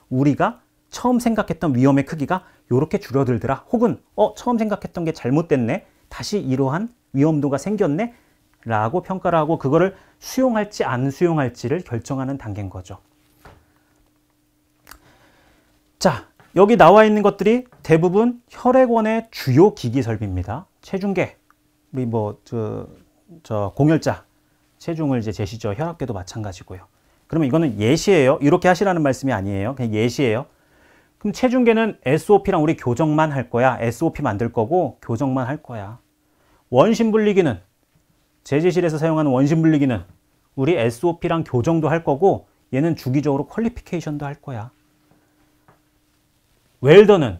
우리가 처음 생각했던 위험의 크기가 이렇게 줄어들더라. 혹은 어 처음 생각했던 게 잘못됐네. 다시 이러한 위험도가 생겼네. 라고 평가를 하고 그거를 수용할지 안 수용할지를 결정하는 단계인 거죠. 자, 여기 나와 있는 것들이 대부분 혈액원의 주요 기기 설비입니다. 체중계, 뭐, 저, 저 공혈자, 체중을 이제 재시죠. 혈압계도 마찬가지고요. 그러면 이거는 예시예요. 이렇게 하시라는 말씀이 아니에요. 그냥 예시예요. 그럼 체중계는 SOP랑 우리 교정만 할 거야. SOP 만들 거고 교정만 할 거야. 원심분리기는 제재실에서 사용하는 원심 분리기는 우리 SOP랑 교정도 할 거고 얘는 주기적으로 퀄리피케이션도 할 거야. 웰더는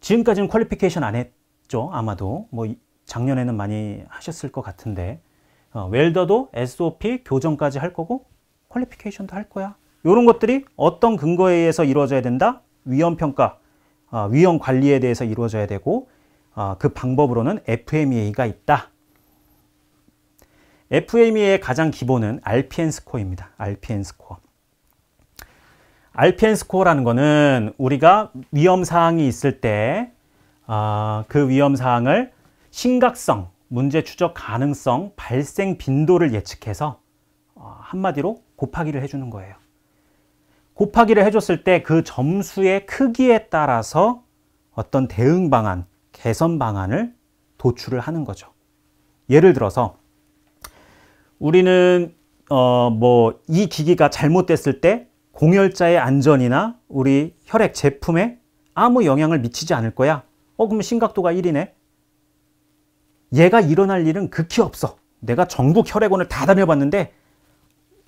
지금까지는 퀄리피케이션 안 했죠. 아마도 뭐 작년에는 많이 하셨을 것 같은데 어, 웰더도 SOP 교정까지 할 거고 퀄리피케이션도 할 거야. 이런 것들이 어떤 근거에 의해서 이루어져야 된다? 위험평가, 어, 위험관리에 대해서 이루어져야 되고 어, 그 방법으로는 FMEA가 있다. FME의 가장 기본은 RPN 스코어입니다. RPN 스코어. RPN 스코어라는 거는 우리가 위험 사항이 있을 때그 아, 위험 사항을 심각성, 문제 추적 가능성, 발생 빈도를 예측해서 어, 한마디로 곱하기를 해주는 거예요. 곱하기를 해줬을 때 그 점수의 크기에 따라서 어떤 대응 방안, 개선 방안을 도출을 하는 거죠. 예를 들어서 우리는 어, 뭐 이 기기가 잘못됐을 때 공열자의 안전이나 우리 혈액 제품에 아무 영향을 미치지 않을 거야. 어, 그러면 심각도가 1이네. 얘가 일어날 일은 극히 없어. 내가 전국 혈액원을 다 다녀봤는데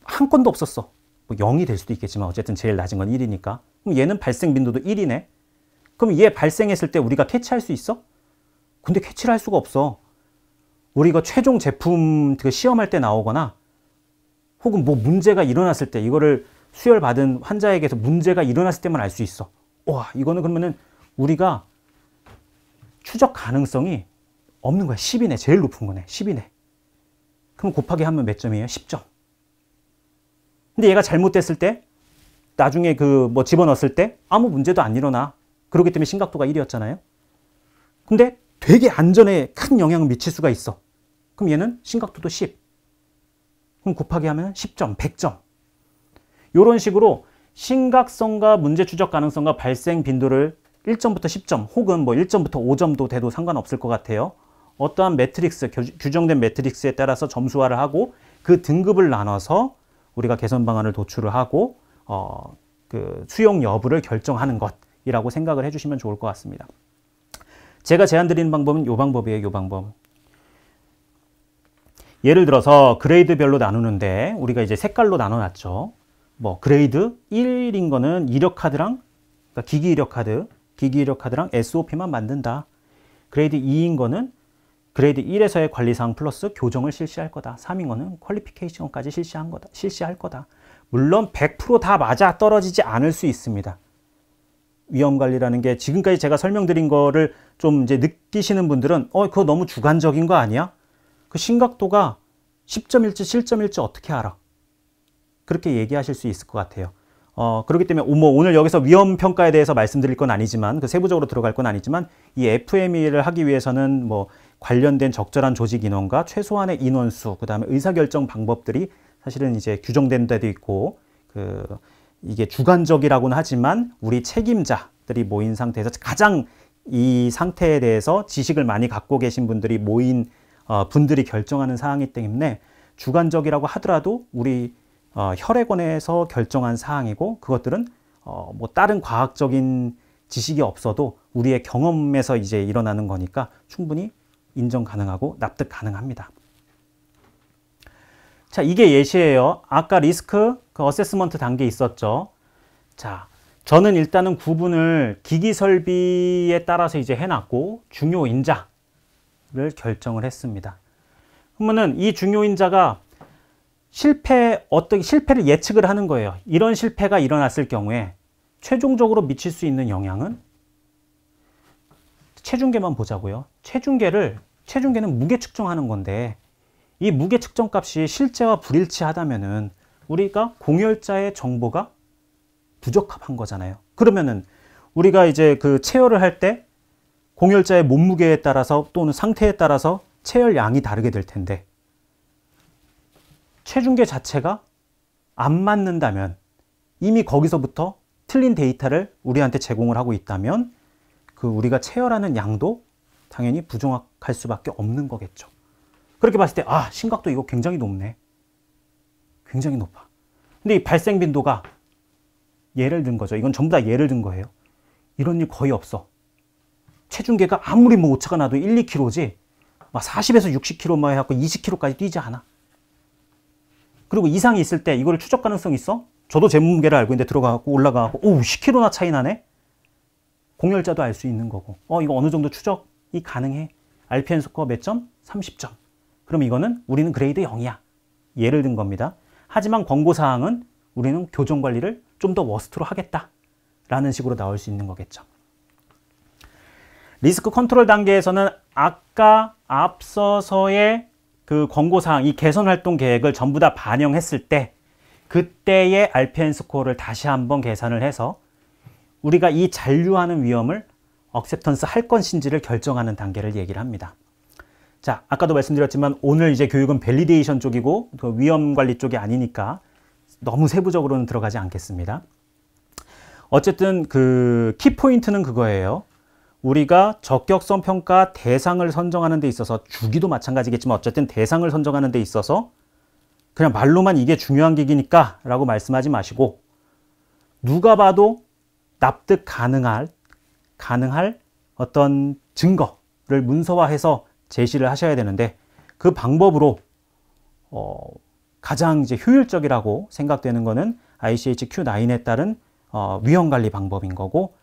한 건도 없었어. 뭐 0이 될 수도 있겠지만 어쨌든 제일 낮은 건 1이니까. 그럼 얘는 발생 빈도도 1이네. 그럼 얘 발생했을 때 우리가 캐치할 수 있어? 근데 캐치를 할 수가 없어. 우리 가 최종 제품 그 시험할 때 나오거나 혹은 뭐 문제가 일어났을 때 이거를 수혈받은 환자에게서 문제가 일어났을 때만 알 수 있어. 와 이거는 그러면은 우리가 추적 가능성이 없는 거야. 10이네. 제일 높은 거네. 10이네. 그럼 곱하기 하면 몇 점이에요? 10점. 근데 얘가 잘못됐을 때 나중에 그 뭐 집어넣었을 때 아무 문제도 안 일어나. 그렇기 때문에 심각도가 1이었잖아요. 근데 되게 안전에 큰 영향을 미칠 수가 있어. 그럼 얘는 심각도도 10. 그럼 곱하기 하면 10점, 100점. 이런 식으로 심각성과 문제 추적 가능성과 발생 빈도를 1점부터 10점 혹은 뭐 1점부터 5점도 돼도 상관없을 것 같아요. 어떠한 매트릭스, 규정된 매트릭스에 따라서 점수화를 하고 그 등급을 나눠서 우리가 개선 방안을 도출을 하고 어, 그 수용 여부를 결정하는 것이라고 생각을 해주시면 좋을 것 같습니다. 제가 제안 드리는 방법은 이 방법이에요. 이 방법. 예를 들어서 그레이드별로 나누는데 우리가 이제 색깔로 나눠놨죠. 뭐 그레이드 1인 거는 이력 카드랑 그러니까 기기 이력 카드, 기기 이력 카드랑 SOP만 만든다. 그레이드 2인 거는 그레이드 1에서의 관리사항 플러스 교정을 실시할 거다. 3인 거는 퀄리피케이션까지 실시한 거다. 실시할 거다. 물론 100%다 맞아 떨어지지 않을 수 있습니다. 위험관리라는 게 지금까지 제가 설명드린 거를 좀 이제 느끼시는 분들은 어, 그거 너무 주관적인 거 아니야? 그 심각도가 1 0점일지 7.1지 어떻게 알아? 그렇게 얘기하실 수 있을 것 같아요. 어, 그렇기 때문에 뭐 오늘 여기서 위험 평가에 대해서 말씀드릴 건 아니지만 그 세부적으로 들어갈 건 아니지만 이 FME를 하기 위해서는 뭐 관련된 적절한 조직 인원과 최소한의 인원수, 그다음에 의사 결정 방법들이 사실은 이제 규정된 데도 있고 그 이게 주관적이라고는 하지만 우리 책임자들이 모인 상태에서 가장 이 상태에 대해서 지식을 많이 갖고 계신 분들이 모인 어, 분들이 결정하는 사항이기 때문에 주관적이라고 하더라도 우리 어, 혈액원에서 결정한 사항이고 그것들은 어, 뭐 다른 과학적인 지식이 없어도 우리의 경험에서 이제 일어나는 거니까 충분히 인정 가능하고 납득 가능합니다. 자, 이게 예시예요. 아까 리스크 그 어세스먼트 단계 있었죠. 자, 저는 일단은 구분을 기기 설비에 따라서 이제 해놨고 중요 인자 중요를 결정을 했습니다. 그러면은 이 중요인자가 실패 어떻게 실패를 예측을 하는 거예요. 이런 실패가 일어났을 경우에 최종적으로 미칠 수 있는 영향은 체중계만 보자고요. 체중계를 체중계는 무게 측정하는 건데 이 무게 측정 값이 실제와 불일치하다면은 우리가 공열자의 정보가 부적합한 거잖아요. 그러면은 우리가 이제 그 체열을 할때 공열자의 몸무게에 따라서 또는 상태에 따라서 체열량이 다르게 될 텐데 체중계 자체가 안 맞는다면 이미 거기서부터 틀린 데이터를 우리한테 제공을 하고 있다면 그 우리가 체열하는 양도 당연히 부정확할 수밖에 없는 거겠죠. 그렇게 봤을 때 아, 심각도 이거 굉장히 높네. 굉장히 높아. 근데 이 발생 빈도가 예를 든 거죠. 이건 전부 다 예를 든 거예요. 이런 일 거의 없어. 체중계가 아무리 뭐 오차가 나도 1, 2kg지 막 40에서 60kg만 해갖고 20kg까지 뛰지 않아. 그리고 이상이 있을 때 이거를 추적 가능성 있어? 저도 제 몸무게를 알고 있는데 들어가갖고 올라가갖고 오 10kg나 차이 나네? 공열자도 알 수 있는 거고 어 이거 어느 정도 추적이 가능해. RPN 스코어 몇 점? 30점. 그럼 이거는 우리는 그레이드 0이야. 예를 든 겁니다. 하지만 권고사항은 우리는 교정 관리를 좀 더 워스트로 하겠다. 라는 식으로 나올 수 있는 거겠죠. 리스크 컨트롤 단계에서는 아까 앞서서의 그 권고사항, 이 개선 활동 계획을 전부 다 반영했을 때 그때의 RPN 스코어를 다시 한번 계산을 해서 우리가 이 잔류하는 위험을 억셉턴스 할 것인지를 결정하는 단계를 얘기를 합니다. 자, 아까도 말씀드렸지만 오늘 이제 교육은 밸리데이션 쪽이고 그 위험 관리 쪽이 아니니까 너무 세부적으로는 들어가지 않겠습니다. 어쨌든 그 키포인트는 그거예요. 우리가 적격성 평가 대상을 선정하는 데 있어서 주기도 마찬가지겠지만 어쨌든 대상을 선정하는 데 있어서 그냥 말로만 이게 중요한 기기니까 라고 말씀하지 마시고 누가 봐도 납득 가능할 가능할 어떤 증거를 문서화해서 제시를 하셔야 되는데 그 방법으로 어, 가장 이제 효율적이라고 생각되는 것은 ICHQ9에 따른 어, 위험관리 방법인 거고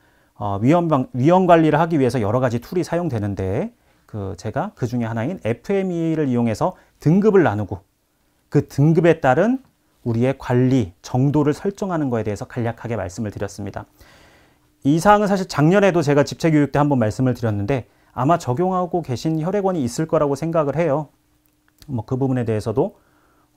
어, 위험, 위험 관리를 하기 위해서 여러 가지 툴이 사용되는데 그 제가 그 중에 하나인 f m e 를 이용해서 등급을 나누고 그 등급에 따른 우리의 관리 정도를 설정하는 것에 대해서 간략하게 말씀을 드렸습니다. 이 사항은 사실 작년에도 제가 집체교육 때 한번 말씀을 드렸는데 아마 적용하고 계신 혈액원이 있을 거라고 생각을 해요. 뭐 그 부분에 대해서도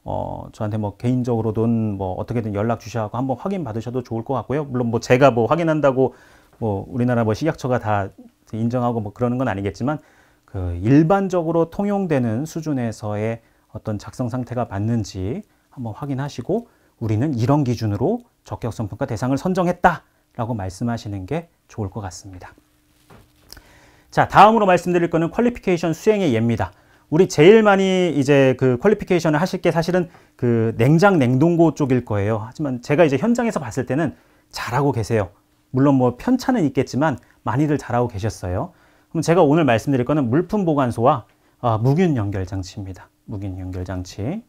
어, 저한테 뭐 개인적으로든 뭐 어떻게든 연락 주셔서 한번 확인 받으셔도 좋을 것 같고요. 물론 뭐 제가 뭐 확인한다고 뭐 우리나라 뭐 식약처가 다 인정하고 뭐 그러는 건 아니겠지만 그 일반적으로 통용되는 수준에서의 어떤 작성 상태가 맞는지 한번 확인하시고 우리는 이런 기준으로 적격성 평가 대상을 선정했다라고 말씀하시는 게 좋을 것 같습니다. 자, 다음으로 말씀드릴 거는 퀄리피케이션 수행의 예입니다. 우리 제일 많이 이제 그 퀄리피케이션을 하실 게 사실은 그 냉장 냉동고 쪽일 거예요. 하지만 제가 이제 현장에서 봤을 때는 잘하고 계세요. 물론 뭐 편차는 있겠지만 많이들 잘하고 계셨어요. 그럼 제가 오늘 말씀드릴 거는 물품 보관소와 아, 무균 연결 장치입니다. 무균 연결 장치.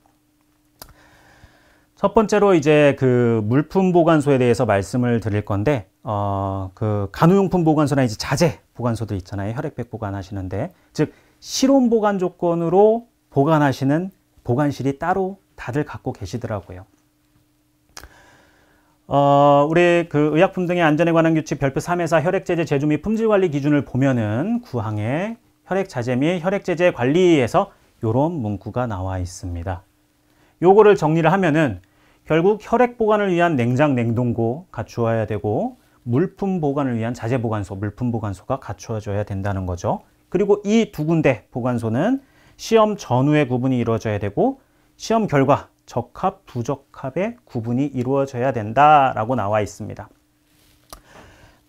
첫 번째로 이제 그 물품 보관소에 대해서 말씀을 드릴 건데 어그 간호용품 보관소나 이제 자재 보관소들 있잖아요 혈액팩 보관하시는데 즉 실온 보관 조건으로 보관하시는 보관실이 따로 다들 갖고 계시더라고요 어, 우리 그 의약품 등의 안전에 관한 규칙 별표 3에서 혈액제재 제조 및 품질 관리 기준을 보면은 구항에 혈액 자재및혈액제재 관리에서 요런 문구가 나와 있습니다. 요거를 정리를 하면은 결국 혈액 보관을 위한 냉장 냉동고 갖추어야 되고 물품 보관을 위한 자재 보관소, 물품 보관소가 갖추어져야 된다는 거죠. 그리고 이 두 군데 보관소는 시험 전후의 구분이 이루어져야 되고 시험 결과 적합, 부적합의 구분이 이루어져야 된다라고 나와 있습니다.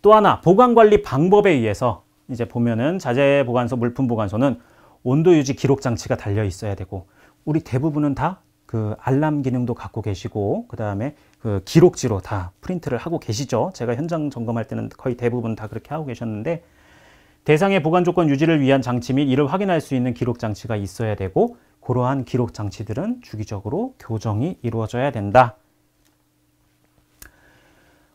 또 하나 보관관리 방법에 의해서 이제 보면은 자재 보관소, 물품 보관소는 온도 유지 기록 장치가 달려 있어야 되고 우리 대부분은 다 그 알람 기능도 갖고 계시고 그다음에 그 기록지로 다 프린트를 하고 계시죠. 제가 현장 점검할 때는 거의 대부분 다 그렇게 하고 계셨는데 대상의 보관 조건 유지를 위한 장치 및 이를 확인할 수 있는 기록 장치가 있어야 되고 그러한 기록 장치들은 주기적으로 교정이 이루어져야 된다.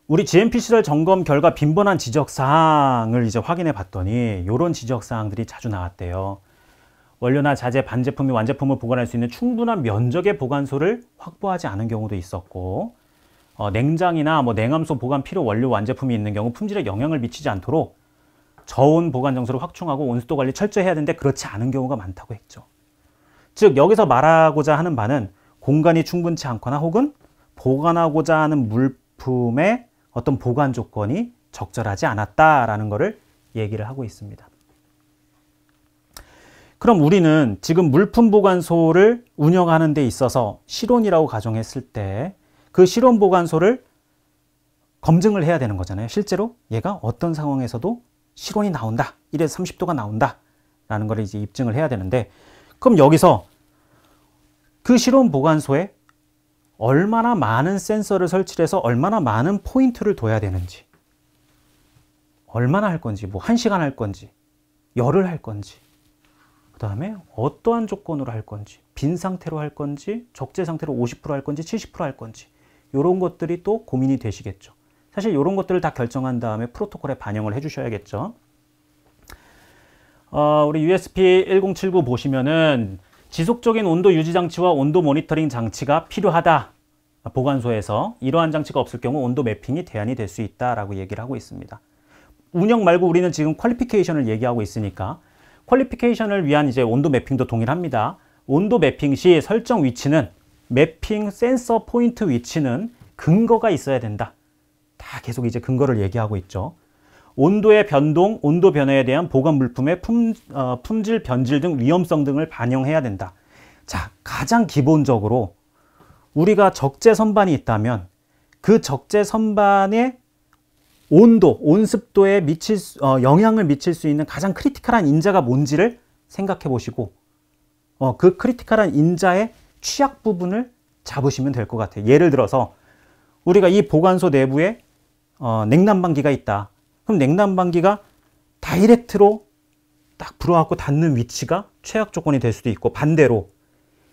우리 GMP 시절 점검 결과 빈번한 지적 사항을 이제 확인해 봤더니 이런 지적 사항들이 자주 나왔대요. 원료나 자재, 반제품이 완제품을 보관할 수 있는 충분한 면적의 보관소를 확보하지 않은 경우도 있었고 어, 냉장이나 뭐냉암소 보관 필요 원료 완제품이 있는 경우 품질에 영향을 미치지 않도록 저온 보관 장소를 확충하고 온수도 관리 철저히 해야 되는데 그렇지 않은 경우가 많다고 했죠. 즉 여기서 말하고자 하는 바는 공간이 충분치 않거나 혹은 보관하고자 하는 물품의 어떤 보관 조건이 적절하지 않았다라는 것을 얘기를 하고 있습니다. 그럼 우리는 지금 물품 보관소를 운영하는 데 있어서 실온이라고 가정했을 때 그 실온 보관소를 검증을 해야 되는 거잖아요. 실제로 얘가 어떤 상황에서도 실온이 나온다. 1에서 30도가 나온다. 라는 걸 이제 입증을 해야 되는데 그럼 여기서 그 실온 보관소에 얼마나 많은 센서를 설치해서 얼마나 많은 포인트를 둬야 되는지 얼마나 할 건지 뭐 한시간할 건지 열을 할 건지 그 다음에 어떠한 조건으로 할 건지 빈 상태로 할 건지 적재 상태로 50%할 건지 70%할 건지 이런 것들이 또 고민이 되시겠죠 사실 이런 것들을 다 결정한 다음에 프로토콜에 반영을 해 주셔야겠죠 어, 우리 USP 1079 보시면은 지속적인 온도 유지 장치와 온도 모니터링 장치가 필요하다. 보관소에서 이러한 장치가 없을 경우 온도 매핑이 대안이 될 수 있다라고 얘기를 하고 있습니다. 운영 말고 우리는 지금 퀄리피케이션을 얘기하고 있으니까 퀄리피케이션을 위한 이제 온도 매핑도 동일합니다. 온도 매핑 시 설정 위치는 매핑 센서 포인트 위치는 근거가 있어야 된다. 다 계속 이제 근거를 얘기하고 있죠. 온도의 변동, 온도 변화에 대한 보관 물품의 품, 어, 품질, 변질 등 위험성 등을 반영해야 된다. 자, 가장 기본적으로 우리가 적재 선반이 있다면 그 적재 선반의 온도, 온습도에 미칠 수, 어, 영향을 미칠 수 있는 가장 크리티컬한 인자가 뭔지를 생각해 보시고 어, 그 크리티컬한 인자의 취약 부분을 잡으시면 될 것 같아요. 예를 들어서 우리가 이 보관소 내부에 어, 냉난방기가 있다. 그럼 냉난방기가 다이렉트로 딱 불어갖고 닿는 위치가 최악 조건이 될 수도 있고 반대로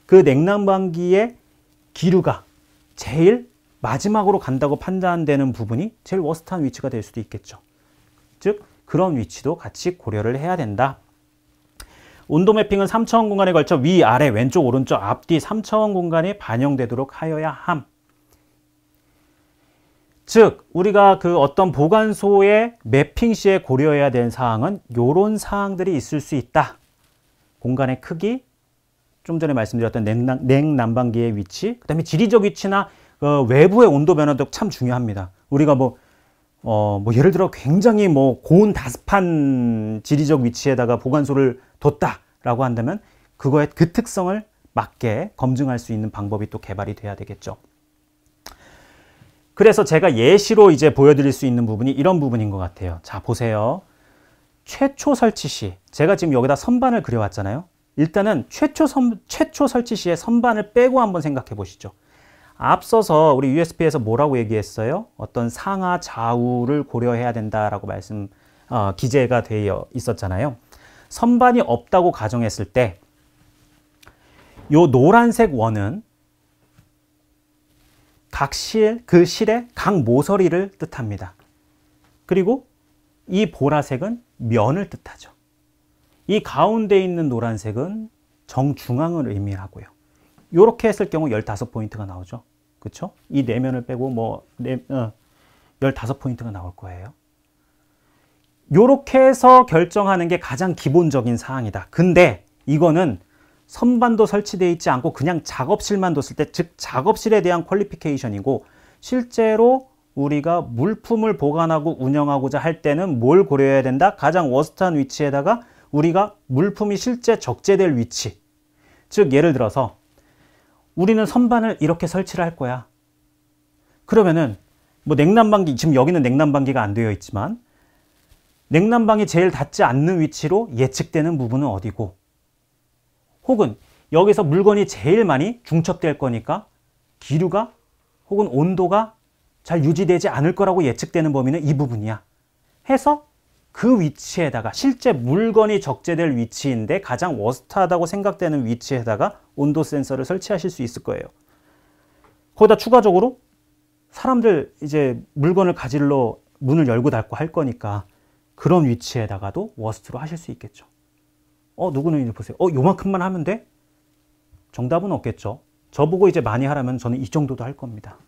그 냉난방기의 기류가 제일 마지막으로 간다고 판단되는 부분이 제일 워스트한 위치가 될 수도 있겠죠. 즉 그런 위치도 같이 고려를 해야 된다. 온도 매핑은 3차원 공간에 걸쳐 위, 아래, 왼쪽, 오른쪽, 앞뒤 3차원 공간에 반영되도록 하여야 함. 즉 우리가 그 어떤 보관소의 매핑 시에 고려해야 되는 사항은 요런 사항들이 있을 수 있다. 공간의 크기, 좀 전에 말씀드렸던 냉난, 냉난방기의 위치, 그 다음에 지리적 위치나 어, 외부의 온도 변화도 참 중요합니다. 우리가 뭐, 어, 뭐 예를 들어 굉장히 뭐 고온 다습한 지리적 위치에다가 보관소를 뒀다라고 한다면 그거의 그 특성을 맞게 검증할 수 있는 방법이 또 개발이 돼야 되겠죠. 그래서 제가 예시로 이제 보여드릴 수 있는 부분이 이런 부분인 것 같아요. 자, 보세요. 최초 설치 시, 제가 지금 여기다 선반을 그려왔잖아요. 일단은 최초, 선, 최초 설치 시에 선반을 빼고 한번 생각해 보시죠. 앞서서 우리 u s b 에서 뭐라고 얘기했어요? 어떤 상하 좌우를 고려해야 된다라고 말씀 어, 기재가 되어 있었잖아요. 선반이 없다고 가정했을 때요 노란색 원은 각 실, 그 실의 각 모서리를 뜻합니다. 그리고 이 보라색은 면을 뜻하죠. 이 가운데 있는 노란색은 정중앙을 의미하고요. 이렇게 했을 경우 15포인트가 나오죠. 그렇죠? 이 내면을 네 빼고 뭐 네, 어, 15포인트가 나올 거예요. 이렇게 해서 결정하는 게 가장 기본적인 사항이다. 근데 이거는 선반도 설치되어 있지 않고 그냥 작업실만 뒀을 때, 즉 작업실에 대한 퀄리피케이션이고 실제로 우리가 물품을 보관하고 운영하고자 할 때는 뭘 고려해야 된다? 가장 워스트한 위치에다가 우리가 물품이 실제 적재될 위치. 즉 예를 들어서 우리는 선반을 이렇게 설치를 할 거야. 그러면은 뭐 냉난방기, 지금 여기는 냉난방기가 안 되어 있지만 냉난방이 제일 닿지 않는 위치로 예측되는 부분은 어디고 혹은 여기서 물건이 제일 많이 중첩될 거니까 기류가 혹은 온도가 잘 유지되지 않을 거라고 예측되는 범위는 이 부분이야. 해서 그 위치에다가 실제 물건이 적재될 위치인데 가장 워스트하다고 생각되는 위치에다가 온도 센서를 설치하실 수 있을 거예요. 거기다 추가적으로 사람들 이제 물건을 가질러 문을 열고 닫고 할 거니까 그런 위치에다가도 워스트로 하실 수 있겠죠. 어 누구는 이렇게 보세요. 어 요만큼만 하면 돼? 정답은 없겠죠. 저보고 이제 많이 하라면 저는 이 정도도 할 겁니다.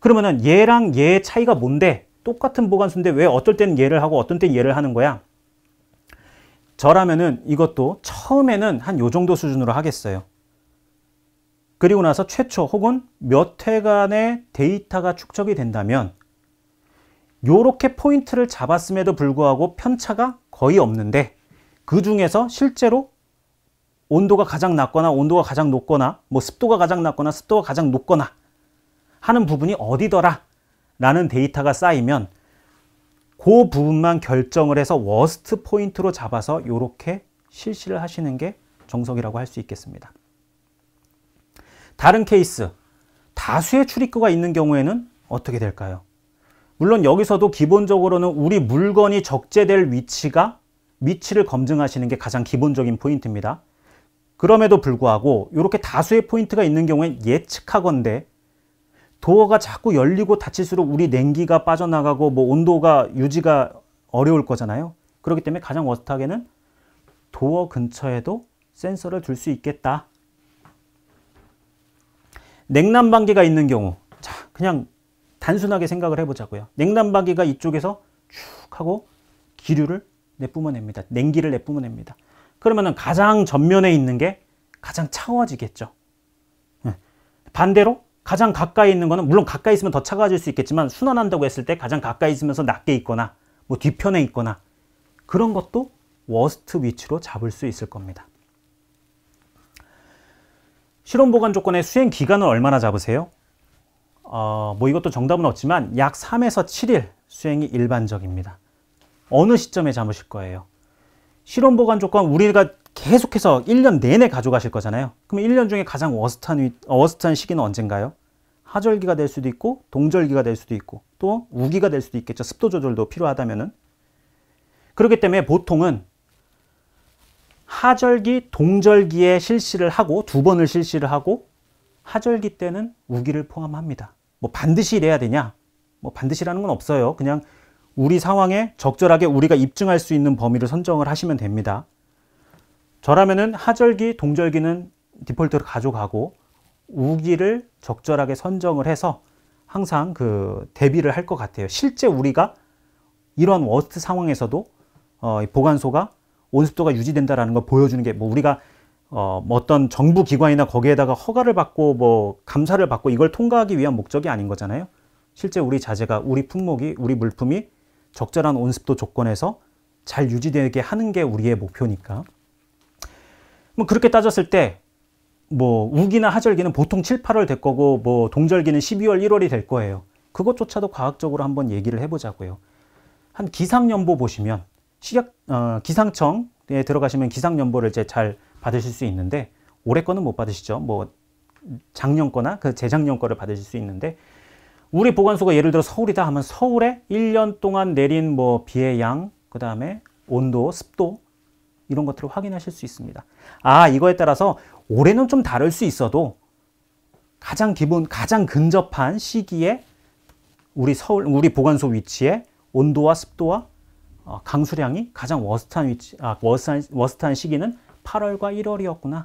그러면은 얘랑 얘의 차이가 뭔데? 똑같은 보관수인데 왜 어떨 때는 얘를 하고 어떤 때는 얘를 하는 거야? 저라면은 이것도 처음에는 한 요 정도 수준으로 하겠어요. 그리고 나서 최초 혹은 몇 회간의 데이터가 축적이 된다면 요렇게 포인트를 잡았음에도 불구하고 편차가 거의 없는데 그 중에서 실제로 온도가 가장 낮거나 온도가 가장 높거나 뭐 습도가 가장 낮거나 습도가 가장 높거나 하는 부분이 어디더라 라는 데이터가 쌓이면 그 부분만 결정을 해서 워스트 포인트로 잡아서 이렇게 실시를 하시는 게 정석이라고 할 수 있겠습니다. 다른 케이스, 다수의 출입구가 있는 경우에는 어떻게 될까요? 물론 여기서도 기본적으로는 우리 물건이 적재될 위치가 위치를 검증하시는 게 가장 기본적인 포인트입니다. 그럼에도 불구하고 이렇게 다수의 포인트가 있는 경우엔 예측하건대 도어가 자꾸 열리고 닫힐수록 우리 냉기가 빠져나가고 뭐 온도가 유지가 어려울 거잖아요. 그렇기 때문에 가장 워스트하게는 도어 근처에도 센서를 둘 수 있겠다. 냉난방기가 있는 경우 자 그냥 단순하게 생각을 해보자고요. 냉난방기가 이쪽에서 쭉 하고 기류를 내뿜어냅니다. 냉기를 내뿜어냅니다. 그러면 가장 전면에 있는 게 가장 차가워지겠죠. 예. 반대로 가장 가까이 있는 거는 물론 가까이 있으면 더 차가워질 수 있겠지만 순환한다고 했을 때 가장 가까이 있으면서 낮게 있거나 뭐 뒤편에 있거나 그런 것도 워스트 위치로 잡을 수 있을 겁니다. 실온 보관 조건의 수행 기간을 얼마나 잡으세요? 어, 뭐 이것도 정답은 없지만 약 3에서 7일 수행이 일반적입니다. 어느 시점에 잡으실 거예요? 실온 보관 조건 우리가 계속해서 1년 내내 가져가실 거잖아요. 그럼 1년 중에 가장 워스트한, 워스트한 시기는 언젠가요? 하절기가 될 수도 있고 동절기가 될 수도 있고 또 우기가 될 수도 있겠죠. 습도 조절도 필요하다면은. 그렇기 때문에 보통은 하절기, 동절기에 실시를 하고 두 번을 실시를 하고 하절기 때는 우기를 포함합니다. 뭐 반드시 이래야 되냐? 뭐 반드시라는 건 없어요. 그냥 우리 상황에 적절하게 우리가 입증할 수 있는 범위를 선정을 하시면 됩니다. 저라면은 하절기, 동절기는 디폴트로 가져가고 우기를 적절하게 선정을 해서 항상 그 대비를 할 것 같아요. 실제 우리가 이러한 워스트 상황에서도 어, 보관소가 온습도가 유지된다라는 걸 보여주는 게 뭐 우리가 어, 뭐 어떤 정부 기관이나 거기에다가 허가를 받고 뭐 감사를 받고 이걸 통과하기 위한 목적이 아닌 거잖아요. 실제 우리 자재가 우리 품목이 우리 물품이 적절한 온습도 조건에서 잘 유지되게 하는 게 우리의 목표니까. 뭐 그렇게 따졌을 때, 뭐 우기나 하절기는 보통 7, 8월 될 거고, 뭐 동절기는 12월, 1월이 될 거예요. 그것조차도 과학적으로 한번 얘기를 해보자고요. 한 기상연보 보시면 시각 어, 기상청에 들어가시면 기상연보를 이제 잘 받으실 수 있는데 올해 거는 못 받으시죠. 뭐 작년 거나 그 재작년 거를 받으실 수 있는데 우리 보건소가 예를 들어 서울이다 하면 서울에 1년 동안 내린 뭐 비의 양, 그 다음에 온도, 습도 이런 것들을 확인하실 수 있습니다. 아 이거에 따라서 올해는 좀 다를 수 있어도 가장 기본, 가장 근접한 시기에 우리 서울, 우리 보건소 위치에 온도와 습도와 어, 강수량이 가장 워스트한 위치, 아, 워스트한, 워스트한 시기는 8월과 1월이었구나.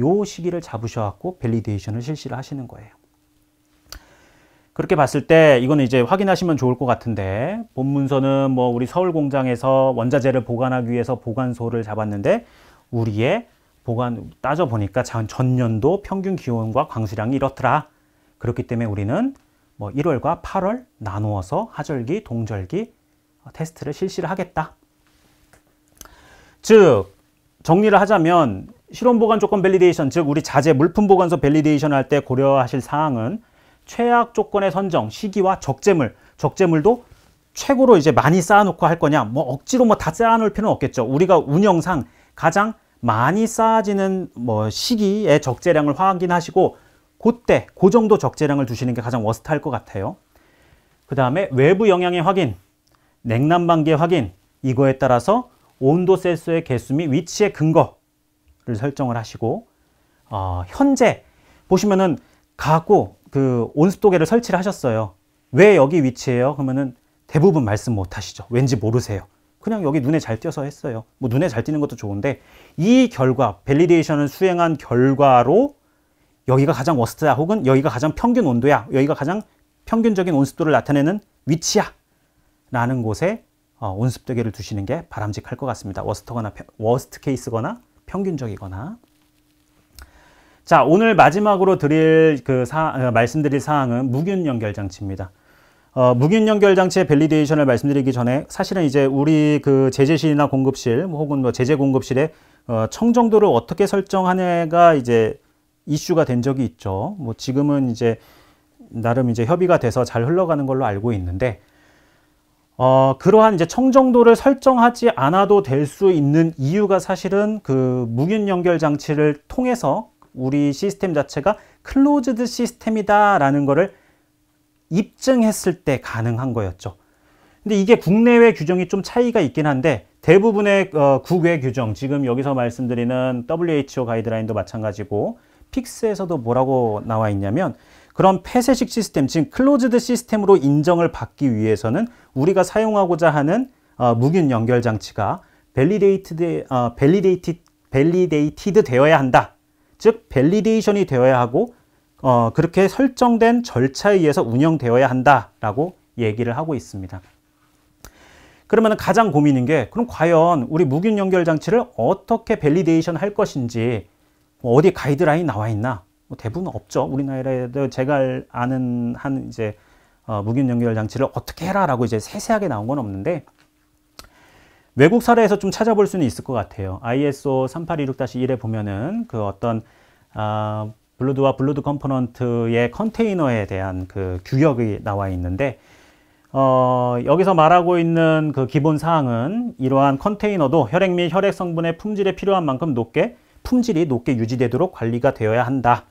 요 시기를 잡으셔갖고 밸리데이션을 실시를 하시는 거예요. 그렇게 봤을 때 이거는 이제 확인하시면 좋을 것 같은데 본문서는 뭐 우리 서울 공장에서 원자재를 보관하기 위해서 보관소를 잡았는데 우리의 보관 따져 보니까 전년도 평균 기온과 광수량이 이렇더라. 그렇기 때문에 우리는 뭐 1월과 8월 나누어서 하절기, 동절기 테스트를 실시를 하겠다. 즉 정리를 하자면 실온 보관 조건 밸리데이션 즉 우리 자재 물품 보관소 밸리데이션 할 때 고려하실 사항은 최악 조건의 선정, 시기와 적재물, 적재물도 최고로 이제 많이 쌓아놓고 할 거냐 뭐 억지로 뭐 다 쌓아놓을 필요는 없겠죠 우리가 운영상 가장 많이 쌓아지는 뭐 시기의 적재량을 확인하시고 그때 그 정도 적재량을 두시는 게 가장 워스트할 것 같아요 그 다음에 외부 영향의 확인 냉난방기의 확인 이거에 따라서 온도 센서의 개수 및 위치의 근거를 설정을 하시고 어, 현재 보시면은 가구 그 온습도계를 설치를 하셨어요. 왜 여기 위치해요? 그러면은 대부분 말씀 못 하시죠. 왠지 모르세요. 그냥 여기 눈에 잘 띄어서 했어요. 뭐 눈에 잘 띄는 것도 좋은데 이 결과, 밸리데이션을 수행한 결과로 여기가 가장 워스트야 혹은 여기가 가장 평균 온도야 여기가 가장 평균적인 온습도를 나타내는 위치야 라는 곳에 어, 온습도계를 두시는 게 바람직할 것 같습니다. 워스트거나 워스트 케이스거나 평균적이거나 자, 오늘 마지막으로 드릴 그 사, 어, 말씀드릴 사항은 무균 연결 장치입니다. 어, 무균 연결 장치의 밸리데이션을 말씀드리기 전에 사실은 이제 우리 그 제재실이나 공급실 혹은 뭐 제재 공급실에 어, 청정도를 어떻게 설정하냐가 이제 이슈가 된 적이 있죠. 뭐 지금은 이제 나름 이제 협의가 돼서 잘 흘러가는 걸로 알고 있는데 어, 그러한 이제 청정도를 설정하지 않아도 될 수 있는 이유가 사실은 그 무균 연결 장치를 통해서 우리 시스템 자체가 클로즈드 시스템이다라는 것을 입증했을 때 가능한 거였죠. 근데 이게 국내외 규정이 좀 차이가 있긴 한데 대부분의 어, 국외 규정, 지금 여기서 말씀드리는 WHO 가이드라인도 마찬가지고 픽스에서도 뭐라고 나와 있냐면 그런 폐쇄식 시스템, 즉 클로즈드 시스템으로 인정을 받기 위해서는 우리가 사용하고자 하는 어, 무균 연결 장치가 밸리데이티드, 어, 밸리데이티, 밸리데이티드 되어야 한다. 즉 밸리데이션이 되어야 하고 어, 그렇게 설정된 절차에 의해서 운영되어야 한다라고 얘기를 하고 있습니다. 그러면 가장 고민인 게 그럼 과연 우리 무균 연결 장치를 어떻게 밸리데이션 할 것인지 뭐 어디 가이드라인 나와 있나? 뭐 대부분 없죠. 우리나라에도 제가 아는 한 이제 어, 무균 연결 장치를 어떻게 해라라고 이제 세세하게 나온 건 없는데 외국 사례에서 좀 찾아볼 수는 있을 것 같아요. ISO 3826-1에 보면은 그 어떤 아, 블루드와 블루드 컴포넌트의 컨테이너에 대한 그 규격이 나와 있는데 어, 여기서 말하고 있는 그 기본 사항은 이러한 컨테이너도 혈액 및 혈액 성분의 품질에 필요한 만큼 높게 품질이 높게 유지되도록 관리가 되어야 한다.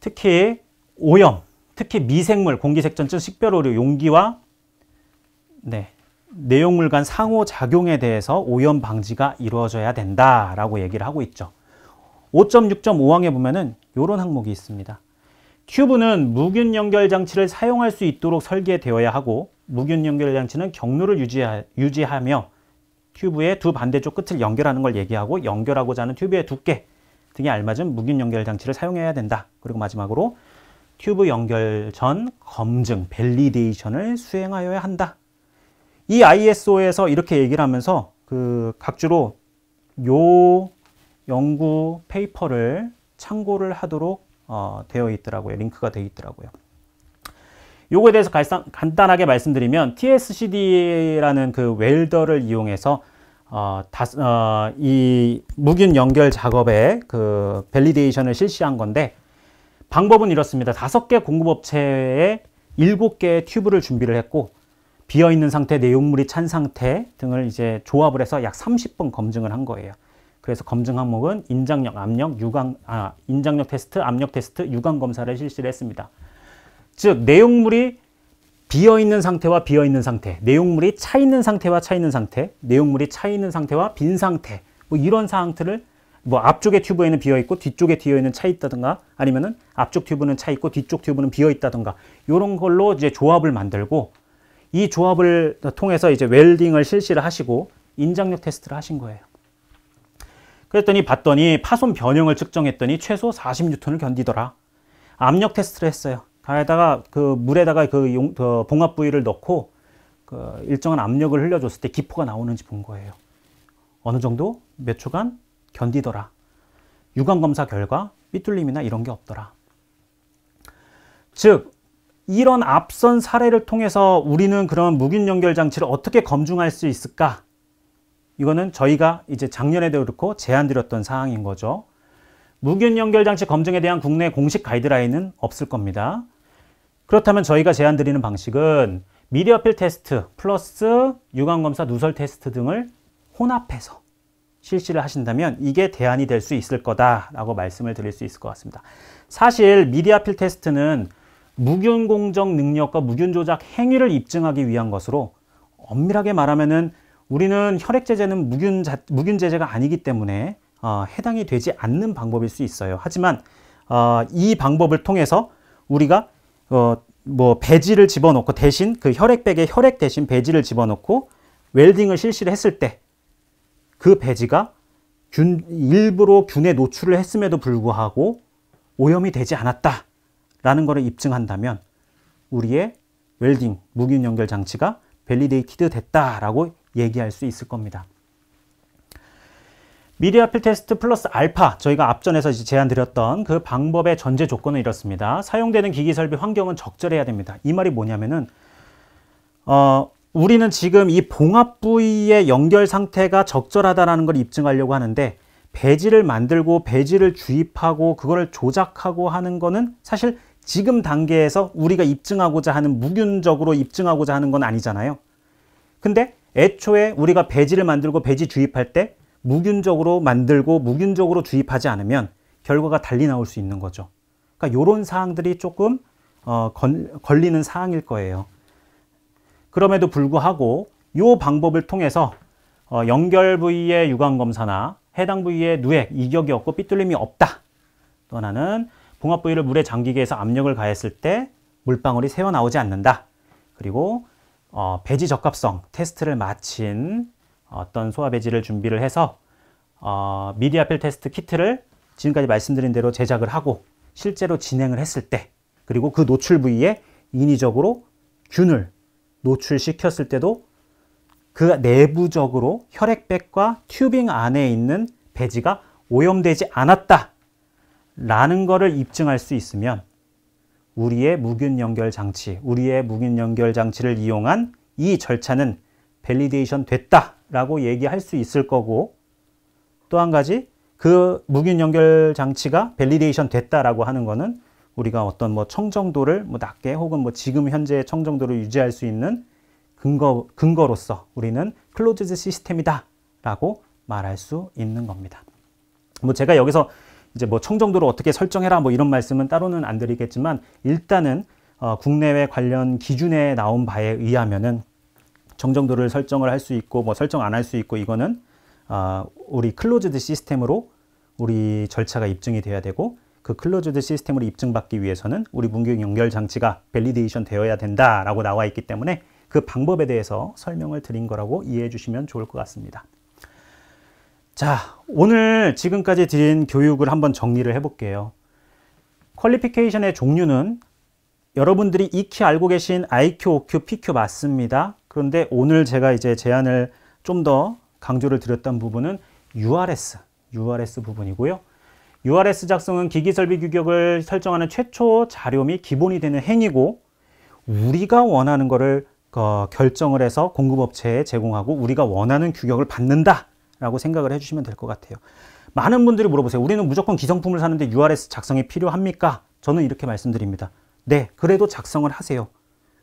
특히 오염, 특히 미생물, 공기색전증, 식별오류, 용기와 네, 내용물 간 상호작용에 대해서 오염 방지가 이루어져야 된다라고 얘기를 하고 있죠. 5.6.5항에 보면은 이런 항목이 있습니다. 큐브는 무균 연결 장치를 사용할 수 있도록 설계되어야 하고 무균 연결 장치는 경로를 유지하, 유지하며 튜브의 두 반대쪽 끝을 연결하는 걸 얘기하고 연결하고자 하는 튜브의 두께 등에 알맞은 무균 연결 장치를 사용해야 된다. 그리고 마지막으로 튜브 연결 전 검증, 밸리데이션을 수행하여야 한다. 이 ISO에서 이렇게 얘기를 하면서 그 각주로 요 연구 페이퍼를 참고를 하도록 어, 되어 있더라고요. 링크가 되어 있더라고요. 요거에 대해서 갈상, 간단하게 말씀드리면 TSCD라는 그 웰더를 이용해서 어, 다, 어, 이 무균 연결 작업에 그 밸리데이션을 실시한 건데 방법은 이렇습니다. 다섯 개 공급업체에 일곱 개의 튜브를 준비를 했고 비어 있는 상태, 내용물이 찬 상태 등을 이제 조합을 해서 약3 0분 검증을 한 거예요. 그래서 검증 항목은 인장력, 압력, 유광 아, 인장력 테스트, 압력 테스트, 유광 검사를 실시를 했습니다. 즉 내용물이 비어 있는 상태와 비어 있는 상태, 내용물이 차 있는 상태와 차 있는 상태, 내용물이 차 있는 상태와 빈 상태, 뭐 이런 상태를 뭐 앞쪽의 튜브에는 비어 있고 뒤쪽에 비어 있는 차 있다든가 아니면은 앞쪽 튜브는 차 있고 뒤쪽 튜브는 비어 있다든가 이런 걸로 이제 조합을 만들고 이 조합을 통해서 이제 웰딩을 실시를 하시고 인장력 테스트를 하신 거예요. 그랬더니 봤더니 파손 변형을 측정했더니 최소 40N을 견디더라. 압력 테스트를 했어요. 가에다가 그 물에다가 그, 용, 그 봉합 부위를 넣고 그 일정한 압력을 흘려줬을 때 기포가 나오는지 본 거예요. 어느 정도 몇 초간 견디더라. 유관 검사 결과 삐뚤림이나 이런 게 없더라. 즉 이런 앞선 사례를 통해서 우리는 그런 무균 연결 장치를 어떻게 검증할 수 있을까? 이거는 저희가 이제 작년에도 그렇고 제안 드렸던 사항인 거죠. 무균 연결 장치 검증에 대한 국내 공식 가이드라인은 없을 겁니다. 그렇다면 저희가 제안 드리는 방식은 미디어필 테스트 플러스 유관검사 누설 테스트 등을 혼합해서 실시를 하신다면 이게 대안이 될 수 있을 거다라고 말씀을 드릴 수 있을 것 같습니다. 사실 미디어필 테스트는 무균공정 능력과 무균조작 행위를 입증하기 위한 것으로 엄밀하게 말하면은 우리는 혈액제제는 무균, 무균제제가 아니기 때문에 어, 해당이 되지 않는 방법일 수 있어요. 하지만 어, 이 방법을 통해서 우리가 어, 뭐 배지를 집어넣고 대신 그 혈액백에 혈액 대신 배지를 집어넣고 웰딩을 실시를 했을 때 그 배지가 균 일부러 균에 노출을 했음에도 불구하고 오염이 되지 않았다. 라는 것을 입증한다면 우리의 웰딩, 무균 연결 장치가 밸리데이티드 됐다라고 얘기할 수 있을 겁니다. 미디어필 테스트 플러스 알파 저희가 앞전에서 제안 드렸던 그 방법의 전제 조건은 이렇습니다. 사용되는 기기 설비 환경은 적절해야 됩니다. 이 말이 뭐냐면은 어, 우리는 지금 이 봉합 부위의 연결 상태가 적절하다라는 걸 입증하려고 하는데 배지를 만들고 배지를 주입하고 그걸 조작하고 하는 거는 사실 지금 단계에서 우리가 입증하고자 하는 무균적으로 입증하고자 하는 건 아니잖아요. 근데 애초에 우리가 배지를 만들고 배지 주입할 때 무균적으로 만들고 무균적으로 주입하지 않으면 결과가 달리 나올 수 있는 거죠. 그러니까 이런 사항들이 조금 어, 건, 걸리는 사항일 거예요. 그럼에도 불구하고 이 방법을 통해서 어, 연결 부위의 유광 검사나 해당 부위의 누액, 이격이 없고 삐뚤림이 없다. 또 나는 봉합 부위를 물에 잠기게 해서 압력을 가했을 때 물방울이 새어 나오지 않는다. 그리고 어, 배지 적합성 테스트를 마친 어떤 소화 배지를 준비를 해서 어, 미디어필 테스트 키트를 지금까지 말씀드린 대로 제작을 하고 실제로 진행을 했을 때 그리고 그 노출 부위에 인위적으로 균을 노출시켰을 때도 그 내부적으로 혈액백과 튜빙 안에 있는 배지가 오염되지 않았다 라는 것을 입증할 수 있으면 우리의 무균 연결 장치, 우리의 무균 연결 장치를 이용한 이 절차는 밸리데이션 됐다라고 얘기할 수 있을 거고 또 한 가지 그 무균 연결 장치가 밸리데이션 됐다라고 하는 거는 우리가 어떤 뭐 청정도를 뭐 낮게 혹은 뭐 지금 현재 의 청정도를 유지할 수 있는 근거 근거로서 우리는 클로즈드 시스템이다라고 말할 수 있는 겁니다. 뭐 제가 여기서 이제 뭐 청정도를 어떻게 설정해라 뭐 이런 말씀은 따로는 안 드리겠지만 일단은 어, 국내외 관련 기준에 나온 바에 의하면은 정정도를 설정을 할 수 있고 뭐 설정 안 할 수 있고 이거는 어, 우리 클로즈드 시스템으로 우리 절차가 입증이 돼야 되고 그 클로즈드 시스템으로 입증받기 위해서는 우리 문경 연결 장치가 밸리데이션 되어야 된다라고 나와 있기 때문에 그 방법에 대해서 설명을 드린 거라고 이해해 주시면 좋을 것 같습니다. 자, 오늘 지금까지 드린 교육을 한번 정리를 해볼게요. 퀄리피케이션의 종류는 여러분들이 익히 알고 계신 IQ, OQ, PQ 맞습니다. 그런데 오늘 제가 이제 제안을 좀 더 강조를 드렸던 부분은 URS, URS 부분이고요. URS 작성은 기기설비 규격을 설정하는 최초 자료 및 기본이 되는 행위고 우리가 원하는 것을 어, 결정을 해서 공급업체에 제공하고 우리가 원하는 규격을 받는다 라고 생각을 해주시면 될 것 같아요. 많은 분들이 물어보세요. 우리는 무조건 기성품을 사는데 URS 작성이 필요합니까? 저는 이렇게 말씀드립니다. 네, 그래도 작성을 하세요.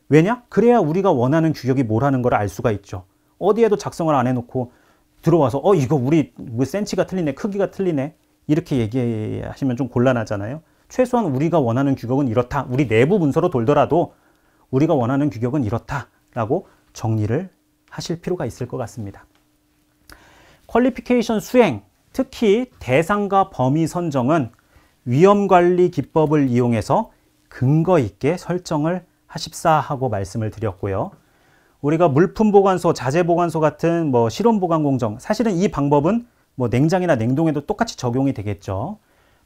왜냐? 그래야 우리가 원하는 규격이 뭐라는 걸 알 수가 있죠. 어디에도 작성을 안 해놓고 들어와서 어 이거 우리 뭐 센치가 틀리네, 크기가 틀리네 이렇게 얘기하시면 좀 곤란하잖아요. 최소한 우리가 원하는 규격은 이렇다. 우리 내부 문서로 돌더라도 우리가 원하는 규격은 이렇다라고 정리를 하실 필요가 있을 것 같습니다. 퀄리피케이션 수행, 특히 대상과 범위 선정은 위험관리 기법을 이용해서 근거 있게 설정을 하십사 하고 말씀을 드렸고요. 우리가 물품보관소, 자재보관소 같은 뭐 실온보관공정, 사실은 이 방법은 뭐 냉장이나 냉동에도 똑같이 적용이 되겠죠.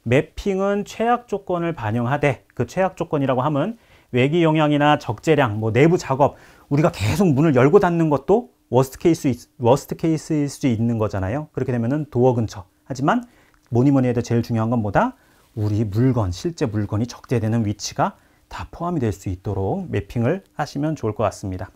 맵핑은 최악 조건을 반영하되 그 최악 조건이라고 함은 외기 영향이나 적재량, 뭐 내부 작업, 우리가 계속 문을 열고 닫는 것도 워스트 케이스 워스트 케이스일 수 있는 거잖아요. 그렇게 되면은 도어 근처. 하지만 뭐니 뭐니 해도 제일 중요한 건 뭐다? 우리 물건, 실제 물건이 적재되는 위치가 다 포함이 될 수 있도록 매핑을 하시면 좋을 것 같습니다.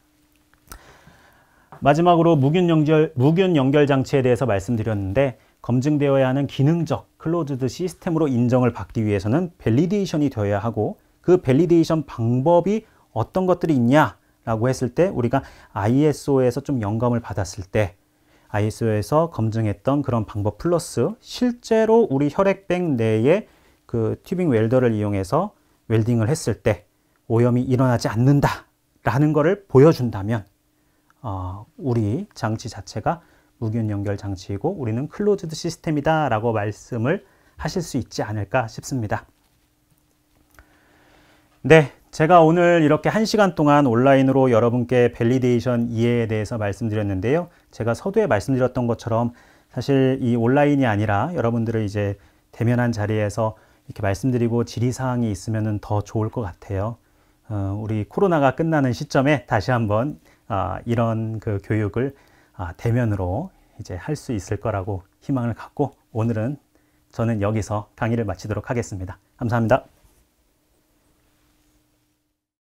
마지막으로 무균 연결 무균 연결 장치에 대해서 말씀드렸는데 검증되어야 하는 기능적 클로즈드 시스템으로 인정을 받기 위해서는 밸리데이션이 되어야 하고 그 밸리데이션 방법이 어떤 것들이 있냐 라고 했을 때 우리가 ISO에서 좀 영감을 받았을 때 ISO에서 검증했던 그런 방법 플러스 실제로 우리 혈액백 내에 그 튜빙 웰더를 이용해서 웰딩을 했을 때 오염이 일어나지 않는다 라는 것을 보여준다면 어, 우리 장치 자체가 무균 연결 장치이고 우리는 클로즈드 시스템이다 라고 말씀을 하실 수 있지 않을까 싶습니다. 네, 제가 오늘 이렇게 1시간 동안 온라인으로 여러분께 밸리데이션 이해에 대해서 말씀드렸는데요. 제가 서두에 말씀드렸던 것처럼 사실 이 온라인이 아니라 여러분들을 이제 대면한 자리에서 이렇게 말씀드리고 질의사항이 있으면 더 좋을 것 같아요. 어, 우리 코로나가 끝나는 시점에 다시 한번 아, 이런 그 교육을 아, 대면으로 이제 할 수 있을 거라고 희망을 갖고 오늘은 저는 여기서 강의를 마치도록 하겠습니다. 감사합니다.